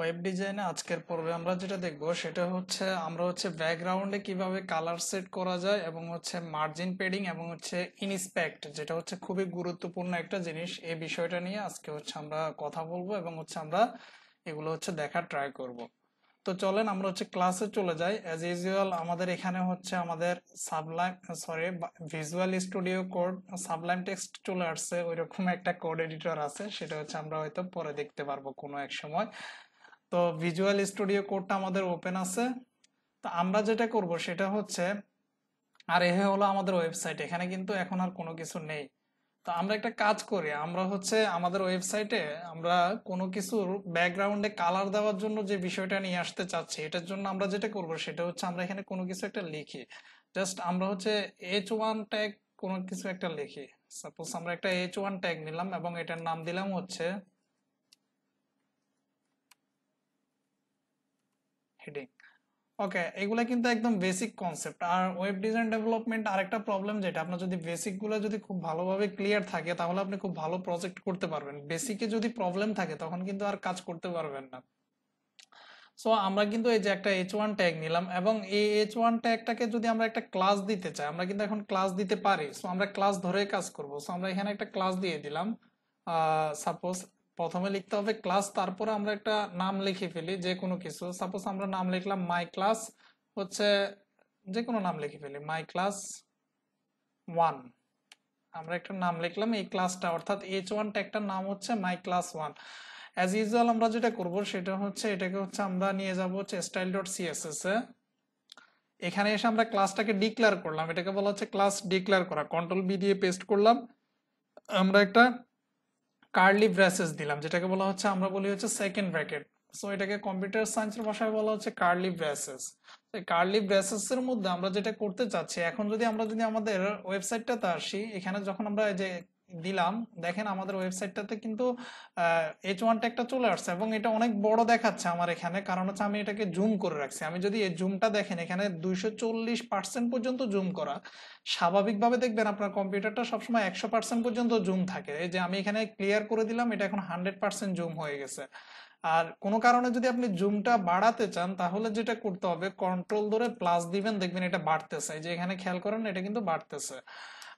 web ডিজাইনে আজকের পর্বে আমরা যেটা দেখব সেটা হচ্ছে আমরা হচ্ছে ব্যাকগ্রাউন্ডে কিভাবে কালার সেট করা যায় এবং হচ্ছে মার্জিন পেডিং এবং হচ্ছে ইনস্পেক্ট যেটা হচ্ছে খুবই গুরুত্বপূর্ণ একটা জিনিস এই বিষয়টা নিয়ে আজকে হচ্ছে আমরা কথা বলবো এবং হচ্ছে আমরা এগুলো হচ্ছে দেখার ট্রাই করব তো চলেন আমরা হচ্ছে ক্লাসে চলে যাই অ্যাজ ইউজুয়াল আমাদের এখানে হচ্ছে আমাদের sublime sorry visual studio code sublime text চলে আসছে ওইরকম একটা কোড এডিটর আছে সেটা হচ্ছে আমরা হয়তো পরে দেখতে পারবো কোনো এক সময় তো ভিজুয়াল স্টুডিও কোডটা আমাদের ওপেন আছে তো আমরা যেটা করব সেটা হচ্ছে আর এ হলো আমাদের ওয়েবসাইট এখানে কিন্তু এখন আর কোনো কিছু নেই তো আমরা একটা কাজ করি আমরা হচ্ছে আমাদের ওয়েবসাইটে আমরা কোনো কিছুর ব্যাকগ্রাউন্ডে কালার দেওয়ার জন্য যে বিষয়টা নিয়ে আসতে চাচ্ছি এটার জন্য আমরা যেটা করব সেটা হচ্ছে আমরা এখানে কোনো কিছু একটা লিখি জাস্ট আমরা হচ্ছে এইচ ওয়ান ট্যাগ কোনো কিছু একটা লিখি সাপোজ আমরা একটা এইচ ওয়ান ট্যাগ নিলাম এবং এটার নাম দিলাম হচ্ছে হেডিং ওকে এগুলা কিন্তু একদম বেসিক কনসেপ্ট আর ওয়েব ডিজাইন ডেভেলপমেন্ট আরেকটা প্রবলেম যেটা আপনার যদি বেসিকগুলো যদি খুব ভালোভাবে ক্লিয়ার থাকে তাহলে আপনি খুব ভালো প্রজেক্ট করতে পারবেন বেসিকে যদি প্রবলেম থাকে তখন কিন্তু আর কাজ করতে পারবেন না সো আমরা কিন্তু এই যে একটা এইচ ওয়ান ট্যাগ নিলাম এবং এই এইচ ওয়ান ট্যাগটাকে যদি আমরা একটা ক্লাস দিতে চাই আমরা কিন্তু এখন ক্লাস দিতে পারি সো আমরা ক্লাস ধরে কাজ করব সো আমরা এখানে একটা ক্লাস দিয়ে দিলাম সাপোজ প্রথমে লিখতে হবে ক্লাস তারপরে আমরা একটা নাম লিখে ফেলি যে কোনো কিছু সাপোজ আমরা নাম লিখলাম মাই ক্লাস হচ্ছে যে কোনো নাম লিখে ফেলি মাই ক্লাস ওয়ান আমরা একটা নাম লিখলাম এই ক্লাসটা অর্থাৎ এইচ ওয়ানটা একটা নাম হচ্ছে my class one as usual আমরা যেটা করব সেটা হচ্ছে এটাকে হচ্ছে আমরা নিয়ে যাব হচ্ছে স্টাইল ডট সিএসএস এ এখানে এসে আমরা ক্লাসটাকে ডিক্লেয়ার করলাম এটাকে বলা হচ্ছে ক্লাস ডিক্লেয়ার করা কন্ট্রোল বি দিয়ে পেস্ট করলাম আমরা একটা কার্লি ব্রেসেস দিলাম যেটাকে বলা হচ্ছে আমরা বলি হচ্ছে সেকেন্ড ব্র্যাকেট সো এটাকে কম্পিউটার সায়েন্সের ভাষায় বলা হচ্ছে কার্লি ব্রেসেস কার্লি ব্রেসেস এর মধ্যে আমরা যেটা করতে চাচ্ছি এখন যদি আমরা যদি আমাদের ওয়েবসাইটটাতে আসি এখানে যখন আমরা যে দিলাম দেখেন আমাদের ওয়েবসাইটটাতে কিন্তু এইচ ওয়ান ট্যাগটা চলে আসছে এবং এটা অনেক বড় দেখাচ্ছে আমার এখানে কারণ হচ্ছে আমি এটাকে জুম করে রাখছি আমি যদি এই জুমটা দেখেন এখানে দুইশো চল্লিশ পার্সেন্ট পর্যন্ত জুম করা স্বাভাবিকভাবে দেখবেন আপনার কম্পিউটারটা সবসময় একশো পার্সেন্ট পর্যন্ত জুম থাকে এই যে আমি এখানে ক্লিয়ার করে দিলাম এটা এখন হান্ড্রেড পার্সেন্ট জুম হয়ে গেছে আর কোনো কারণে যদি আপনি জুমটা বাড়াতে চান তাহলে যেটা করতে হবে কন্ট্রোল ধরে প্লাস দিবেন দেখবেন এটা বাড়তেছে যে এখানে খেয়াল করেন এটা কিন্তু বাড়তেছে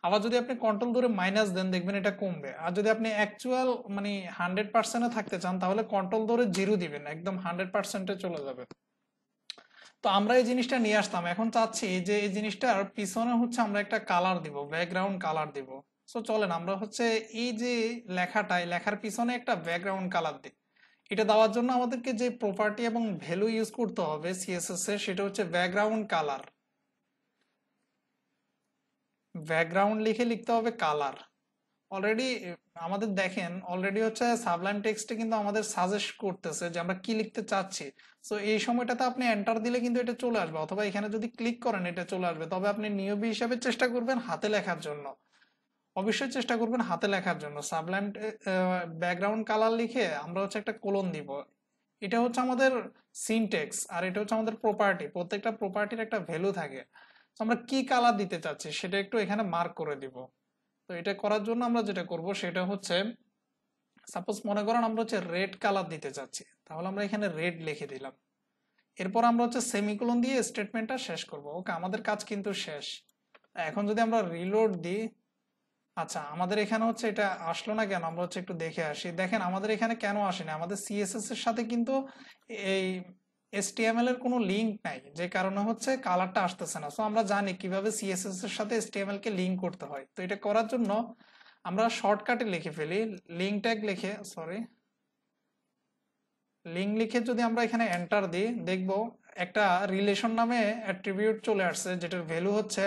আবার যদি আপনি কন্ট্রোল ধরে মাইনাস দেন দেখবেন এটা কমবে আর যদি আপনি অ্যাকচুয়াল মানে হান্ড্রেড পার্সেন্টে থাকতে চান তাহলে কন্ট্রোল ধরে জিরো দিবেন একদম হান্ড্রেড পার্সেন্টে চলে যাবে তো আমরা এই জিনিসটা নিয়ে আসতাম এখন চাচ্ছি যে এই জিনিসটার পিছনে হচ্ছে আমরা একটা কালার দিব ব্যাকগ্রাউন্ড কালার দিব সো চলেন আমরা হচ্ছে এই যে লেখাটাই লেখার পিছনে একটা ব্যাকগ্রাউন্ড কালার দিই এটা দেওয়ার জন্য আমাদেরকে যে প্রপার্টি এবং ভ্যালু ইউজ করতে হবে সিএসএস এ সেটা হচ্ছে ব্যাকগ্রাউন্ড কালার ব্যাকগ্রাউন্ড লিখে লিখতে হবে কালার অলরেডি আমাদের দেখেন অলরেডি হচ্ছে সাবলাইন টেক্সটে কিন্তু আমাদের সাজেস্ট করতেছে যে আমরা কি লিখতে চাচ্ছি সো এই সময়টাতে আপনি এন্টার দিলে কিন্তু এটা চলে আসবে অথবা এখানে যদি ক্লিক করেন এটা চলে আসবে তবে আপনি নিয়মী হিসাবে চেষ্টা করবেন হাতে লেখার জন্য অবশ্যই চেষ্টা করবেন হাতে লেখার জন্য সাবলাইন ব্যাকগ্রাউন্ড কালার লিখে আমরা হচ্ছে একটা কোলন দিব এটা হচ্ছে আমাদের সিনটেক্স আর এটা হচ্ছে আমাদের প্রপার্টি প্রত্যেকটা প্রপার্টির একটা ভ্যালু থাকে আমরা কি কালার দিতে চাচ্ছি সেটা একটু এখানে মার্ক করে দিব তো এটা করার জন্য আমরা যেটা করব সেটা হচ্ছে সাপোজ মনে করেন আমরা হচ্ছে রেড কালার দিতে চাচ্ছি তাহলে আমরা এখানে রেড লিখে দিলাম এরপর আমরা হচ্ছে সেমিকোলন দিয়ে স্টেটমেন্টটা শেষ করব ওকে আমাদের কাজ কিন্তু শেষ এখন যদি আমরা রিলোড দিই আচ্ছা আমাদের এখানে হচ্ছে এটা আসলো না কেন আমরা হচ্ছে একটু দেখে আসি দেখেন আমাদের এখানে কেন আসেনি আমাদের সিএসএস এর সাথে কিন্তু এই এসটিএমএল এর কোনো লিঙ্ক নাই যে কারণে হচ্ছে কালারটা আসতেছে না সো আমরা জানি কিভাবে সিএসএস এর সাথে এসটিএমএল কে লিঙ্ক করতে হয় তো এটা করার জন্য আমরা শর্টকাটে লিখে ফেলি লিঙ্ক ট্যাগ লিখে সরি লিঙ্ক লিখে যদি আমরা এখানে এন্টার দিই দেখব একটা রিলেশন নামে অ্যাট্রিবিউট চলে আসছে যেটার ভ্যালু হচ্ছে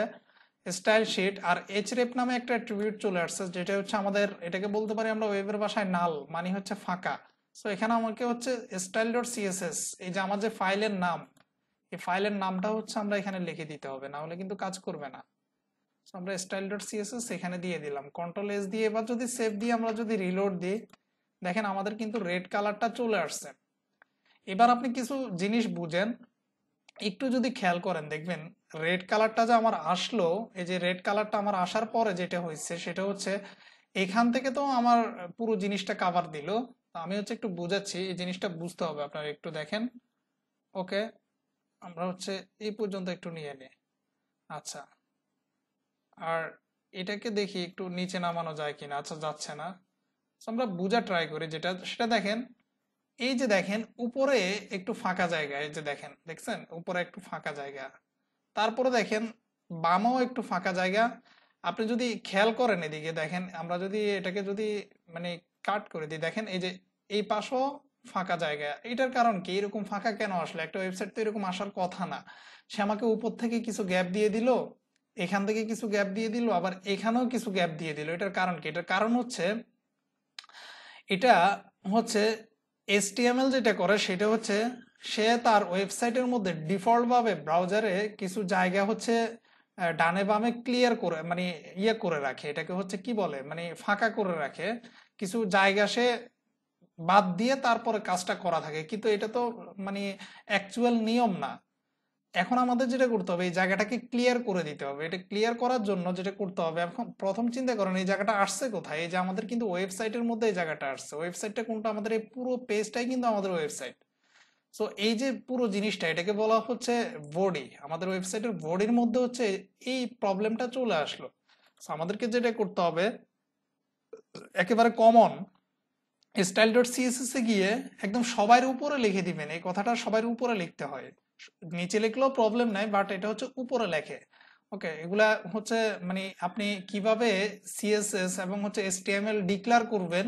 স্টাইল শিট আর এইচ রেপ নামে একটা অ্যাট্রিবিউট চলে আসছে যেটা হচ্ছে আমাদের এটাকে বলতে পারি আমরা ওয়েবের ভাষায় নাল মানে হচ্ছে ফাঁকা সো এখানে আমাকে হচ্ছে স্টাইল ডট সিএসএস এই যে আমার যে ফাইলের নাম এই ফাইলের নামটা হচ্ছে আমরা এখানে লিখে দিতে হবে না হলে কিন্তু কাজ করবে না আমরা স্টাইল ডট সিএসএস এখানে দিয়ে দিলাম কন্ট্রোল এস দিয়ে এবার যদি সেভ দিয়ে আমরা যদি রিলোড দিই দেখেন আমাদের কিন্তু রেড কালারটা চলে আসছে এবার আপনি কিছু জিনিস বুঝেন একটু যদি খেয়াল করেন দেখবেন রেড কালারটা যে আমার আসলো এই যে রেড কালারটা আমার আসার পরে যেটা হয়েছে সেটা হচ্ছে এখান থেকে তো আমার পুরো জিনিসটা কাভার দিল আমি হচ্ছে একটু বুঝাচ্ছি এই জিনিসটা বুঝতে হবে আপনারা একটু দেখেন ওকে আমরা হচ্ছে এই পর্যন্ত একটু নিয়ে নিই আচ্ছা আর এটাকে দেখি একটু নিচে নামানো যায় কিনা আচ্ছা যাচ্ছে না আমরা বোঝা ট্রাই করি যেটা সেটা দেখেন এই যে দেখেন উপরে একটু ফাঁকা জায়গা এই যে দেখেন দেখছেন উপরে একটু ফাঁকা জায়গা তারপরে দেখেন বামও একটু ফাঁকা জায়গা আপনি যদি খেয়াল করেন এদিকে দেখেন আমরা যদি এটাকে যদি মানে কাট করে দিই দেখেন এই যে এই পাশও ফাঁকা জায়গা এটার কারণ কি এরকম ফাঁকা কেন আসলে একটা ওয়েবসাইট তো এরকম আসার কথা না সে আমাকে উপর থেকে কিছু গ্যাপ দিয়ে দিল এখান থেকে কিছু গ্যাপ দিয়ে দিল আবার এখানেও কিছু গ্যাপ দিয়ে দিল এটার কারণ কি এটার কারণ হচ্ছে এটা হচ্ছে এসটিএমএল যেটা করে সেটা হচ্ছে সে তার ওয়েবসাইটের মধ্যে ডিফল্টভাবে ব্রাউজারে কিছু জায়গা হচ্ছে ডানে বামে ক্লিয়ার করে মানে ইয়ে করে রাখে এটাকে হচ্ছে কি বলে মানে ফাঁকা করে রাখে কিছু জায়গা সে বাদ দিয়ে তারপরে কাজটা করা থাকে কিন্তু এটা তো মানে অ্যাকচুয়াল নিয়ম না এখন আমাদের যেটা করতে হবে এই জায়গাটাকে ক্লিয়ার করে দিতে হবে এটা ক্লিয়ার করার জন্য যেটা করতে হবে এখন প্রথম চিন্তা করেন এই জায়গাটা আসছে কোথায় এই যে আমাদের কিন্তু ওয়েবসাইটের মধ্যে এই জায়গাটা আসছে ওয়েবসাইটটা কোনটা আমাদের এই পুরো পেজটাই কিন্তু আমাদের ওয়েবসাইট সো এই যে পুরো জিনিসটা এটাকে বলা হচ্ছে বডি আমাদের ওয়েবসাইটের বডির মধ্যে হচ্ছে এই প্রবলেমটা চলে আসলো আমাদেরকে যেটা করতে হবে একেবারে কমন স্টাইল ডট এ গিয়ে একদম সবার উপরে লিখে দিবেন এই কথাটা সবার উপরে লিখতে হয় নিচে লিখলেও প্রবলেম নাই বাট এটা হচ্ছে উপরে লেখে ওকে এগুলা হচ্ছে মানে আপনি কিভাবে সিএসএস এবং হচ্ছে এসটিএমএল ডিক্লার করবেন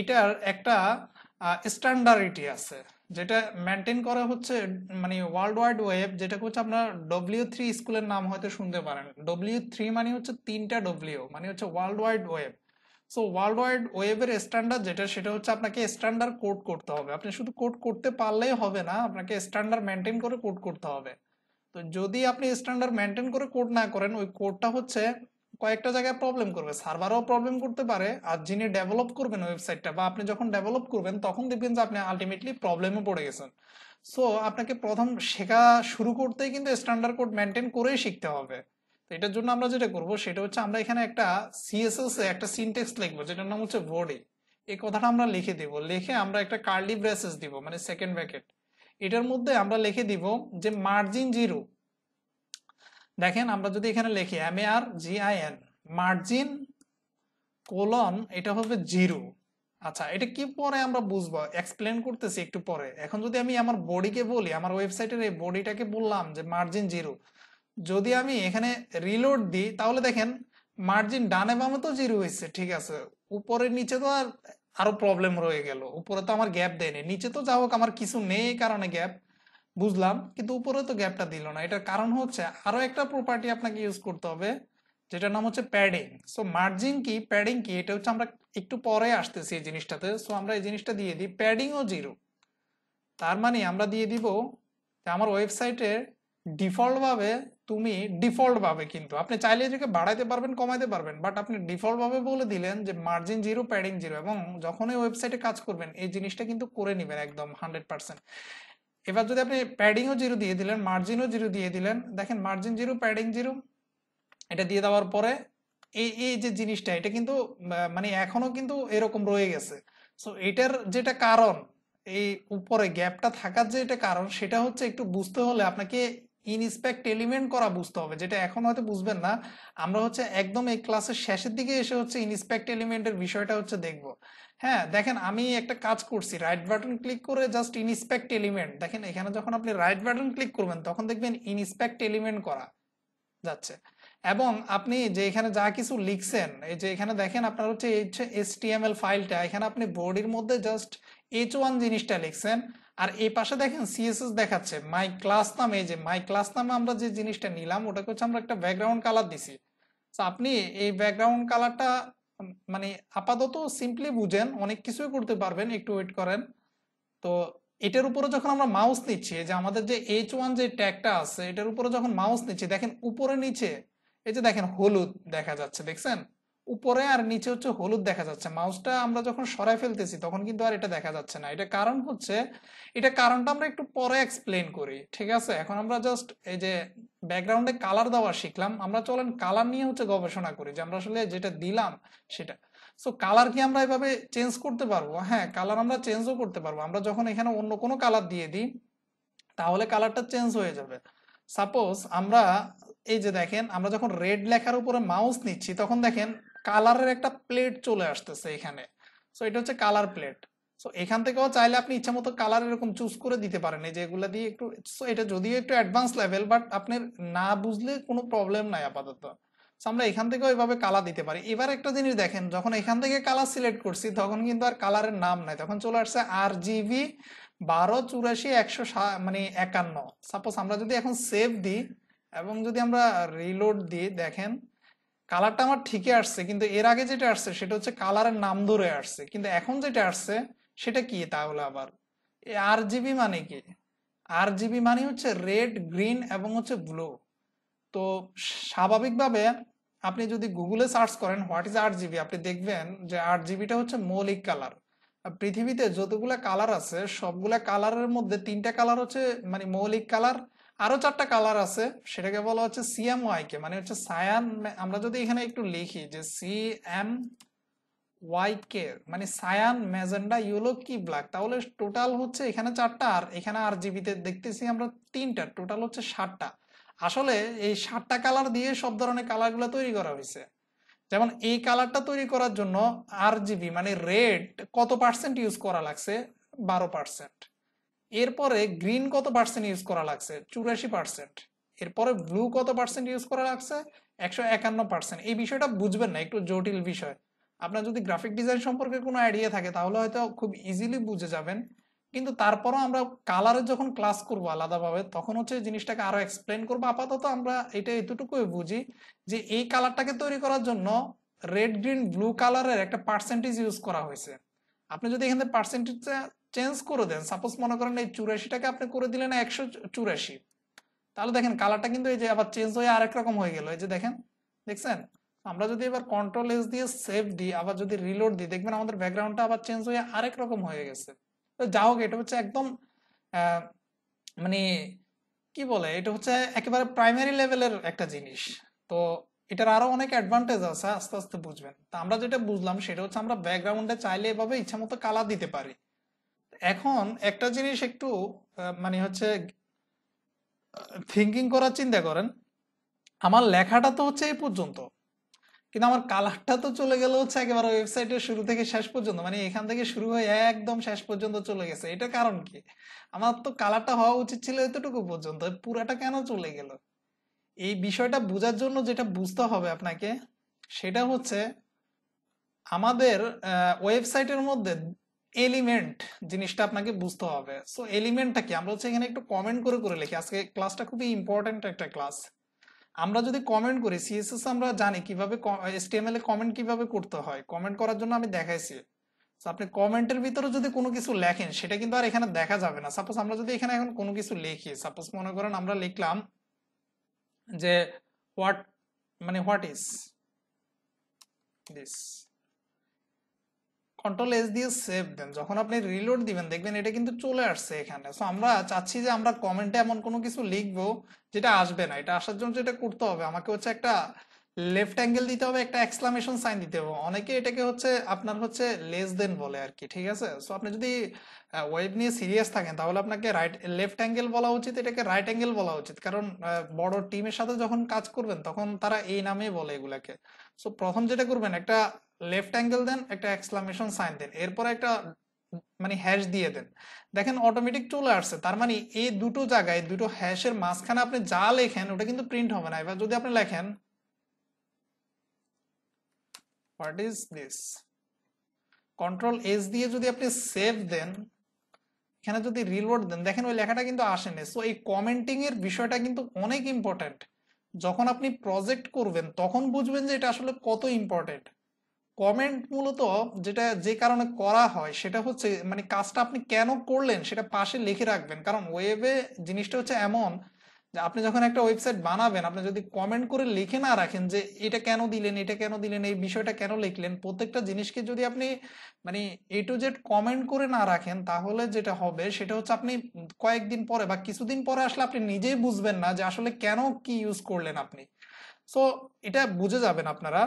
এটার একটা স্ট্যান্ডার্ডিটি আছে যেটা মেনটেন করা হচ্ছে মানে ওয়ার্ল্ড ওয়াইড ওয়েব যেটা হচ্ছে আপনার ডব্লিউ থ্রি স্কুলের নাম হয়তো শুনতে পারেন ডব্লিউ থ্রি মানে হচ্ছে তিনটা ডব্লিউ মানে হচ্ছে world wide web so world wide ওয়েবের স্ট্যান্ডার্ড যেটা সেটা হচ্ছে আপনাকে স্ট্যান্ডার্ড কোড করতে হবে আপনি শুধু কোড করতে পারলেই হবে না আপনাকে স্ট্যান্ডার্ড মেনটেন করে কোড করতে হবে তো যদি আপনি স্ট্যান্ডার্ড মেনটেন করে কোড না করেন ওই কোডটা হচ্ছে কয়েকটা জায়গায় প্রবলেম করবে সার্ভারও প্রবলেম করতে পারে আর যিনি ডেভেলপ করবেন ওয়েবসাইটটা বা আপনি যখন ডেভেলপ করবেন তখন দেখবেন যে আপনি আলটিমেটলি প্রবলেমে পড়ে গেছেন সো আপনাকে প্রথম শেখা শুরু করতেই কিন্তু স্ট্যান্ডার্ড কোড মেনটেন করেই শিখতে হবে তো এটার জন্য আমরা যেটা করব সেটা হচ্ছে আমরা এখানে একটা সিএসএস এ একটা সিনটেক্স লিখবো যেটার নাম হচ্ছে ভোডে এই কথাটা আমরা লিখে দিব লিখে আমরা একটা কার্লি ব্রেসেস দিব মানে সেকেন্ড ব্যাকেট এটার মধ্যে আমরা লিখে দিব যে মার্জিন জিরো দেখেন আমরা যদি এখানে লিখি M A R G I N margin colon এটা হবে জিরো আচ্ছা এটা কি পরে আমরা বুঝবো এক্সপ্লেন করতেছি একটু পরে এখন যদি আমি আমার বডিকে বলি আমার ওয়েবসাইটের এই বডিটাকে বললাম যে মার্জিন জিরো যদি আমি এখানে রিলোড দিই তাহলে দেখেন মার্জিন ডানে বামে তো জিরো হয়েছে ঠিক আছে উপরের নিচে তো আর আরো প্রবলেম রয়ে গেল উপরে তো আমার গ্যাপ দেয়নি নিচে তো যা হোক আমার কিছু নেই কারণে গ্যাপ বুঝলাম কিন্তু উপরে তো গ্যাপটা দিল না এটার কারণ হচ্ছে আরো একটা প্রপার্টি আপনাকে ইউজ করতে হবে যেটার নাম হচ্ছে প্যাডিং সো মার্জিন কি প্যাডিং কি এটা হচ্ছে আমরা একটু পরে আসতেছি এই জিনিসটাতে সো আমরা এই জিনিসটা দিয়ে দিই প্যাডিংও জিরো তার মানে আমরা দিয়ে দিব আমার ওয়েবসাইটের ডিফল্টভাবে তুমি ডিফল্টভাবে কিন্তু আপনি চাইলে এটাকে বাড়াইতে পারবেন কমাইতে পারবেন বাট আপনি ডিফল্টভাবে বলে দিলেন যে মার্জিন জিরো প্যাডিং জিরো এবং যখনই ওয়েবসাইটে কাজ করবেন এই জিনিসটা কিন্তু করে নেবেন একদম হান্ড্রেড পার্সেন্ট এবার যদি আপনি প্যাডিংও জিরো দিয়ে দিলেন মার্জিনও জিরো দিয়ে দিলেন দেখেন মার্জিন জিরো প্যাডিং জিরো এটা দিয়ে দেওয়ার পরে এই এই যে জিনিসটা এটা কিন্তু মানে এখনো কিন্তু এরকম রয়ে গেছে সো এটার যেটা কারণ এই উপরে গ্যাপটা থাকার যে এটা কারণ সেটা হচ্ছে একটু বুঝতে হলে আপনাকে ইনস্পেক্ট এলিমেন্ট করা বুঝতে হবে যেটা এখন হয়তো বুঝবেন না আমরা হচ্ছে একদম এই ক্লাসের শেষের দিকে এসে হচ্ছে ইনস্পেক্ট এলিমেন্টের বিষয়টা হচ্ছে দেখব হ্যাঁ দেখেন আমি একটা কাজ করছি রাইট বাটন ক্লিক করে জাস্ট ইনস্পেক্ট এলিমেন্ট দেখেন এখানে যখন আপনি রাইট বাটন ক্লিক করবেন তখন দেখবেন ইনস্পেক্ট এলিমেন্ট করা যাচ্ছে এবং আপনি যে এখানে যা কিছু লিখছেন এই যে এখানে দেখেন আপনার হচ্ছে H S T M L ফাইলটা এখানে আপনি বডির মধ্যে জাস্ট এইচ ওয়ান জিনিসটা লিখছেন আর এই পাশে দেখেন সিএসএস দেখাচ্ছে মাই ক্লাস নামে যে মাই ক্লাস নামে আমরা যে জিনিসটা নিলাম ওটাকে হচ্ছে আমরা একটা ব্যাকগ্রাউন্ড কালার দিছি তো আপনি এই ব্যাকগ্রাউন্ড কালারটা মানে আপাতত সিম্পলি বুঝেন অনেক কিছুই করতে পারবেন একটু ওয়েট করেন তো এটার উপরে যখন আমরা মাউস নিচ্ছি যে আমাদের যে এইচ ওয়ান যে ট্যাগটা আছে এটার উপরে যখন মাউস নিচ্ছি দেখেন উপরে নিচে এই যে দেখেন হলুদ দেখা যাচ্ছে দেখছেন উপরে আর নিচে হচ্ছে হলুদ দেখা যাচ্ছে মাউসটা আমরা যখন সরাই ফেলতেছি তখন কিন্তু আর এটা দেখা যাচ্ছে না এটা কারণ হচ্ছে এটা কারণটা আমরা একটু পরে এক্সপ্লেন করি ঠিক আছে এখন আমরা জাস্ট এই যে ব্যাকগ্রাউন্ডে কালার দেওয়া শিখলাম আমরা চলেন কালার নিয়ে হচ্ছে গবেষণা করি যে আমরা আসলে যেটা দিলাম সেটা সো কালার কি আমরা এভাবে চেঞ্জ করতে পারবো হ্যাঁ কালার আমরা চেঞ্জও করতে পারবো আমরা যখন এখানে অন্য কোনো কালার দিয়ে দিই তাহলে কালারটা চেঞ্জ হয়ে যাবে সাপোজ আমরা এই যে দেখেন আমরা যখন রেড লেখার উপরে মাউস নিচ্ছি তখন দেখেন কালারের একটা প্লেট চলে আসতেছে এখানে সো এটা হচ্ছে কালার প্লেট সো এখান থেকেও চাইলে আপনি ইচ্ছা মতো কালার এরকম চুজ করে দিতে পারেন এই এগুলো দিয়ে একটু সো এটা যদিও একটু অ্যাডভান্স লেভেল বাট আপনার না বুঝলে কোনো প্রবলেম নাই আপাতত আমরা এখান থেকেও এভাবে কালার দিতে পারি এবার একটা জিনিস দেখেন যখন এখান থেকে কালার সিলেক্ট করছি তখন কিন্তু আর কালারের নাম নাই তখন চলে আসছে আর জিবি বারো চুরাশি একশো মানে একান্ন সাপোজ আমরা যদি এখন সেভ দিই এবং যদি আমরা রিলোড দিই দেখেন কালারটা আমার ঠিকই আসছে কিন্তু এর আগে যেটা আসছে সেটা হচ্ছে কালারের নাম ধরে আসছে কিন্তু এখন যেটা আসছে সেটা কি তাহলে আবার আর জিবি মানে কি আর জিবি মানে হচ্ছে রেড গ্রিন এবং হচ্ছে ব্লু তো স্বাভাবিকভাবে আপনি যদি গুগলে সার্চ করেন হোয়াট ইজ আট জিবি আপনি দেখবেন যে আট জিবিটা হচ্ছে মৌলিক কালার পৃথিবীতে যতগুলো কালার আছে সবগুলা কালারের মধ্যে তিনটা কালার হচ্ছে মানে মৌলিক কালার আরো চারটা কালার আছে সেটাকে বলা হচ্ছে সিএম কে মানে হচ্ছে সায়ান আমরা যদি এখানে একটু লিখি যে সি ওয়াই কে মানে সায়ান ম্যাজেন্ডা ইউলো কি ব্ল্যাক তাহলে টোটাল হচ্ছে এখানে চারটা আর এখানে আর জিবিতে দেখতেছি আমরা তিনটা টোটাল হচ্ছে ষাটটা আসলে এই ষাটটা কালার দিয়ে সব ধরনের কালারগুলো তৈরি করা হয়েছে যেমন এই কালারটা তৈরি করার জন্য আর জিবি মানে রেড কত পার্সেন্ট ইউজ করা লাগছে বারো পার্সেন্ট এরপরে গ্রিন কত পার্সেন্ট ইউজ করা লাগছে চুরাশি পার্সেন্ট এরপরে ব্লু কত পার্সেন্ট ইউজ করা লাগছে একশো একান্ন পার্সেন্ট এই বিষয়টা বুঝবেন না একটু জটিল বিষয় আপনার যদি গ্রাফিক ডিজাইন সম্পর্কে কোনো আইডিয়া থাকে তাহলে হয়তো খুব ইজিলি বুঝে যাবেন কিন্তু তারপরও আমরা কালারের যখন ক্লাস করবো আলাদাভাবে তখন হচ্ছে জিনিসটাকে আরও এক্সপ্লেন করবো আপাতত আমরা এটা এতটুকুই বুঝি যে এই কালারটাকে তৈরি করার জন্য রেড গ্রিন ব্লু কালারের একটা পার্সেন্টেজ ইউজ করা হয়েছে আপনি যদি এখানে পার্সেন্টেজটা চেঞ্জ করে দেন সাপোজ মনে করেন এই চুরাশিটাকে আপনি করে দিলেন একশো চুরাশি তাহলে দেখেন কালারটা কিন্তু এই যে আবার চেঞ্জ হয়ে আরেক রকম হয়ে গেল এই যে দেখেন দেখছেন আমরা যদি এবার কন্ট্রোল এস দিয়ে সেভ দিই আবার যদি রিলোড দিই দেখবেন আমাদের ব্যাকগ্রাউন্ডটা আবার চেঞ্জ হয়ে আরেক রকম হয়ে গেছে তো যা হোক এটা হচ্ছে একদম মানে কি বলে এটা হচ্ছে একেবারে প্রাইমারি লেভেলের একটা জিনিস তো এটার আরও অনেক অ্যাডভান্টেজ আছে আস্তে আস্তে বুঝবেন তা আমরা যেটা বুঝলাম সেটা হচ্ছে আমরা ব্যাকগ্রাউন্ডে চাইলে এভাবে ইচ্ছা মতো কালার দিতে পারি এখন একটা জিনিস একটু মানে হচ্ছে থিঙ্কিং করার চিন্তা করেন আমার লেখাটা তো হচ্ছে এই পর্যন্ত কিন্তু আমার কালারটা তো চলে গেল হচ্ছে একেবারে ওয়েবসাইটের শুরু থেকে শেষ পর্যন্ত মানে এখান থেকে শুরু হয়ে একদম শেষ পর্যন্ত চলে গেছে এটা কারণ কি আমার তো কালারটা হওয়া উচিত ছিল এতটুকু পর্যন্ত পুরাটা কেন চলে গেল এই বিষয়টা বোঝার জন্য যেটা বুঝতে হবে আপনাকে সেটা হচ্ছে আমাদের ওয়েবসাইটের মধ্যে এলিমেন্ট জিনিসটা আপনাকে বুঝতে হবে সো এলিমেন্টটা কি আমরা হচ্ছে এখানে একটু কমেন্ট করে করে লিখি আজকে ক্লাসটা খুবই ইম্পর্টেন্ট একটা ক্লাস আমরা যদি কমেন্ট করি সিএসএস আমরা জানি কিভাবে এসটিএমএল এ কমেন্ট কিভাবে করতে হয় কমেন্ট করার জন্য আমি দেখাইছি আপনি কমেন্টের ভিতরে যদি কোনো কিছু লেখেন সেটা কিন্তু আর এখানে দেখা যাবে না সাপোজ আমরা যদি এখানে এখন কোনো কিছু লিখি সাপোজ মনে করেন আমরা লিখলাম যে হোয়াট মানে what is this control S দিয়ে সেভ দেন যখন আপনি রিলোড দিবেন দেখবেন এটা কিন্তু চলে আসছে এখানে সো আমরা চাচ্ছি যে আমরা কমেন্টে এমন কোনো কিছু লিখবো যেটা আসবে না এটা আসার জন্য যেটা করতে হবে আমাকে হচ্ছে একটা লেফট অ্যাঙ্গেল দিতে হবে একটা এক্সক্লামেশন সাইন দিতে হবে অনেকে এটাকে হচ্ছে আপনার হচ্ছে লেস দেন বলে আর কি ঠিক আছে সো আপনি যদি ওয়েব নিয়ে সিরিয়াস থাকেন তাহলে আপনাকে রাইট লেফট অ্যাঙ্গেল বলা উচিত এটাকে রাইট অ্যাঙ্গেল বলা উচিত কারণ বড় টিমের সাথে যখন কাজ করবেন তখন তারা এই নামেই বলে এগুলাকে সো প্রথম যেটা করবেন একটা লেফট অ্যাঙ্গেল দেন একটা এক্সক্লামেশন সাইন দেন এরপর একটা মানে হ্যাশ দিয়ে দেন দেখেন অটোমেটিক চলে আসছে তার মানে এই দুটো জায়গায় দুটো হ্যাশের মাঝখানে আপনি যা লেখেন ওটা কিন্তু প্রিন্ট হবে না এবার যদি আপনি লেখেন what is this control S দিয়ে যদি আপনি সেভ দেন এখানে যদি রিলোড দেন দেখেন ওই লেখাটা কিন্তু আসেনি সো এই কমেন্টিং এর বিষয়টা কিন্তু অনেক ইম্পর্টেন্ট যখন আপনি প্রজেক্ট করবেন তখন বুঝবেন যে এটা আসলে কত ইম্পর্টেন্ট কমেন্ট মূলত যেটা যে কারণে করা হয় সেটা হচ্ছে মানে কাজটা আপনি কেন করলেন সেটা পাশে লিখে রাখবেন কারণ ওয়েবে জিনিসটা হচ্ছে এমন যে আপনি যখন একটা ওয়েবসাইট বানাবেন আপনি যদি কমেন্ট করে লিখে না রাখেন যে এটা কেন দিলেন এটা কেন দিলেন এই বিষয়টা কেন লিখলেন প্রত্যেকটা জিনিসকে যদি আপনি মানে এ টু জেড কমেন্ট করে না রাখেন তাহলে যেটা হবে সেটা হচ্ছে আপনি কয়েকদিন পরে বা কিছুদিন পরে আসলে আপনি নিজেই বুঝবেন না যে আসলে কেন কি ইউজ করলেন আপনি সো এটা বুঝে যাবেন আপনারা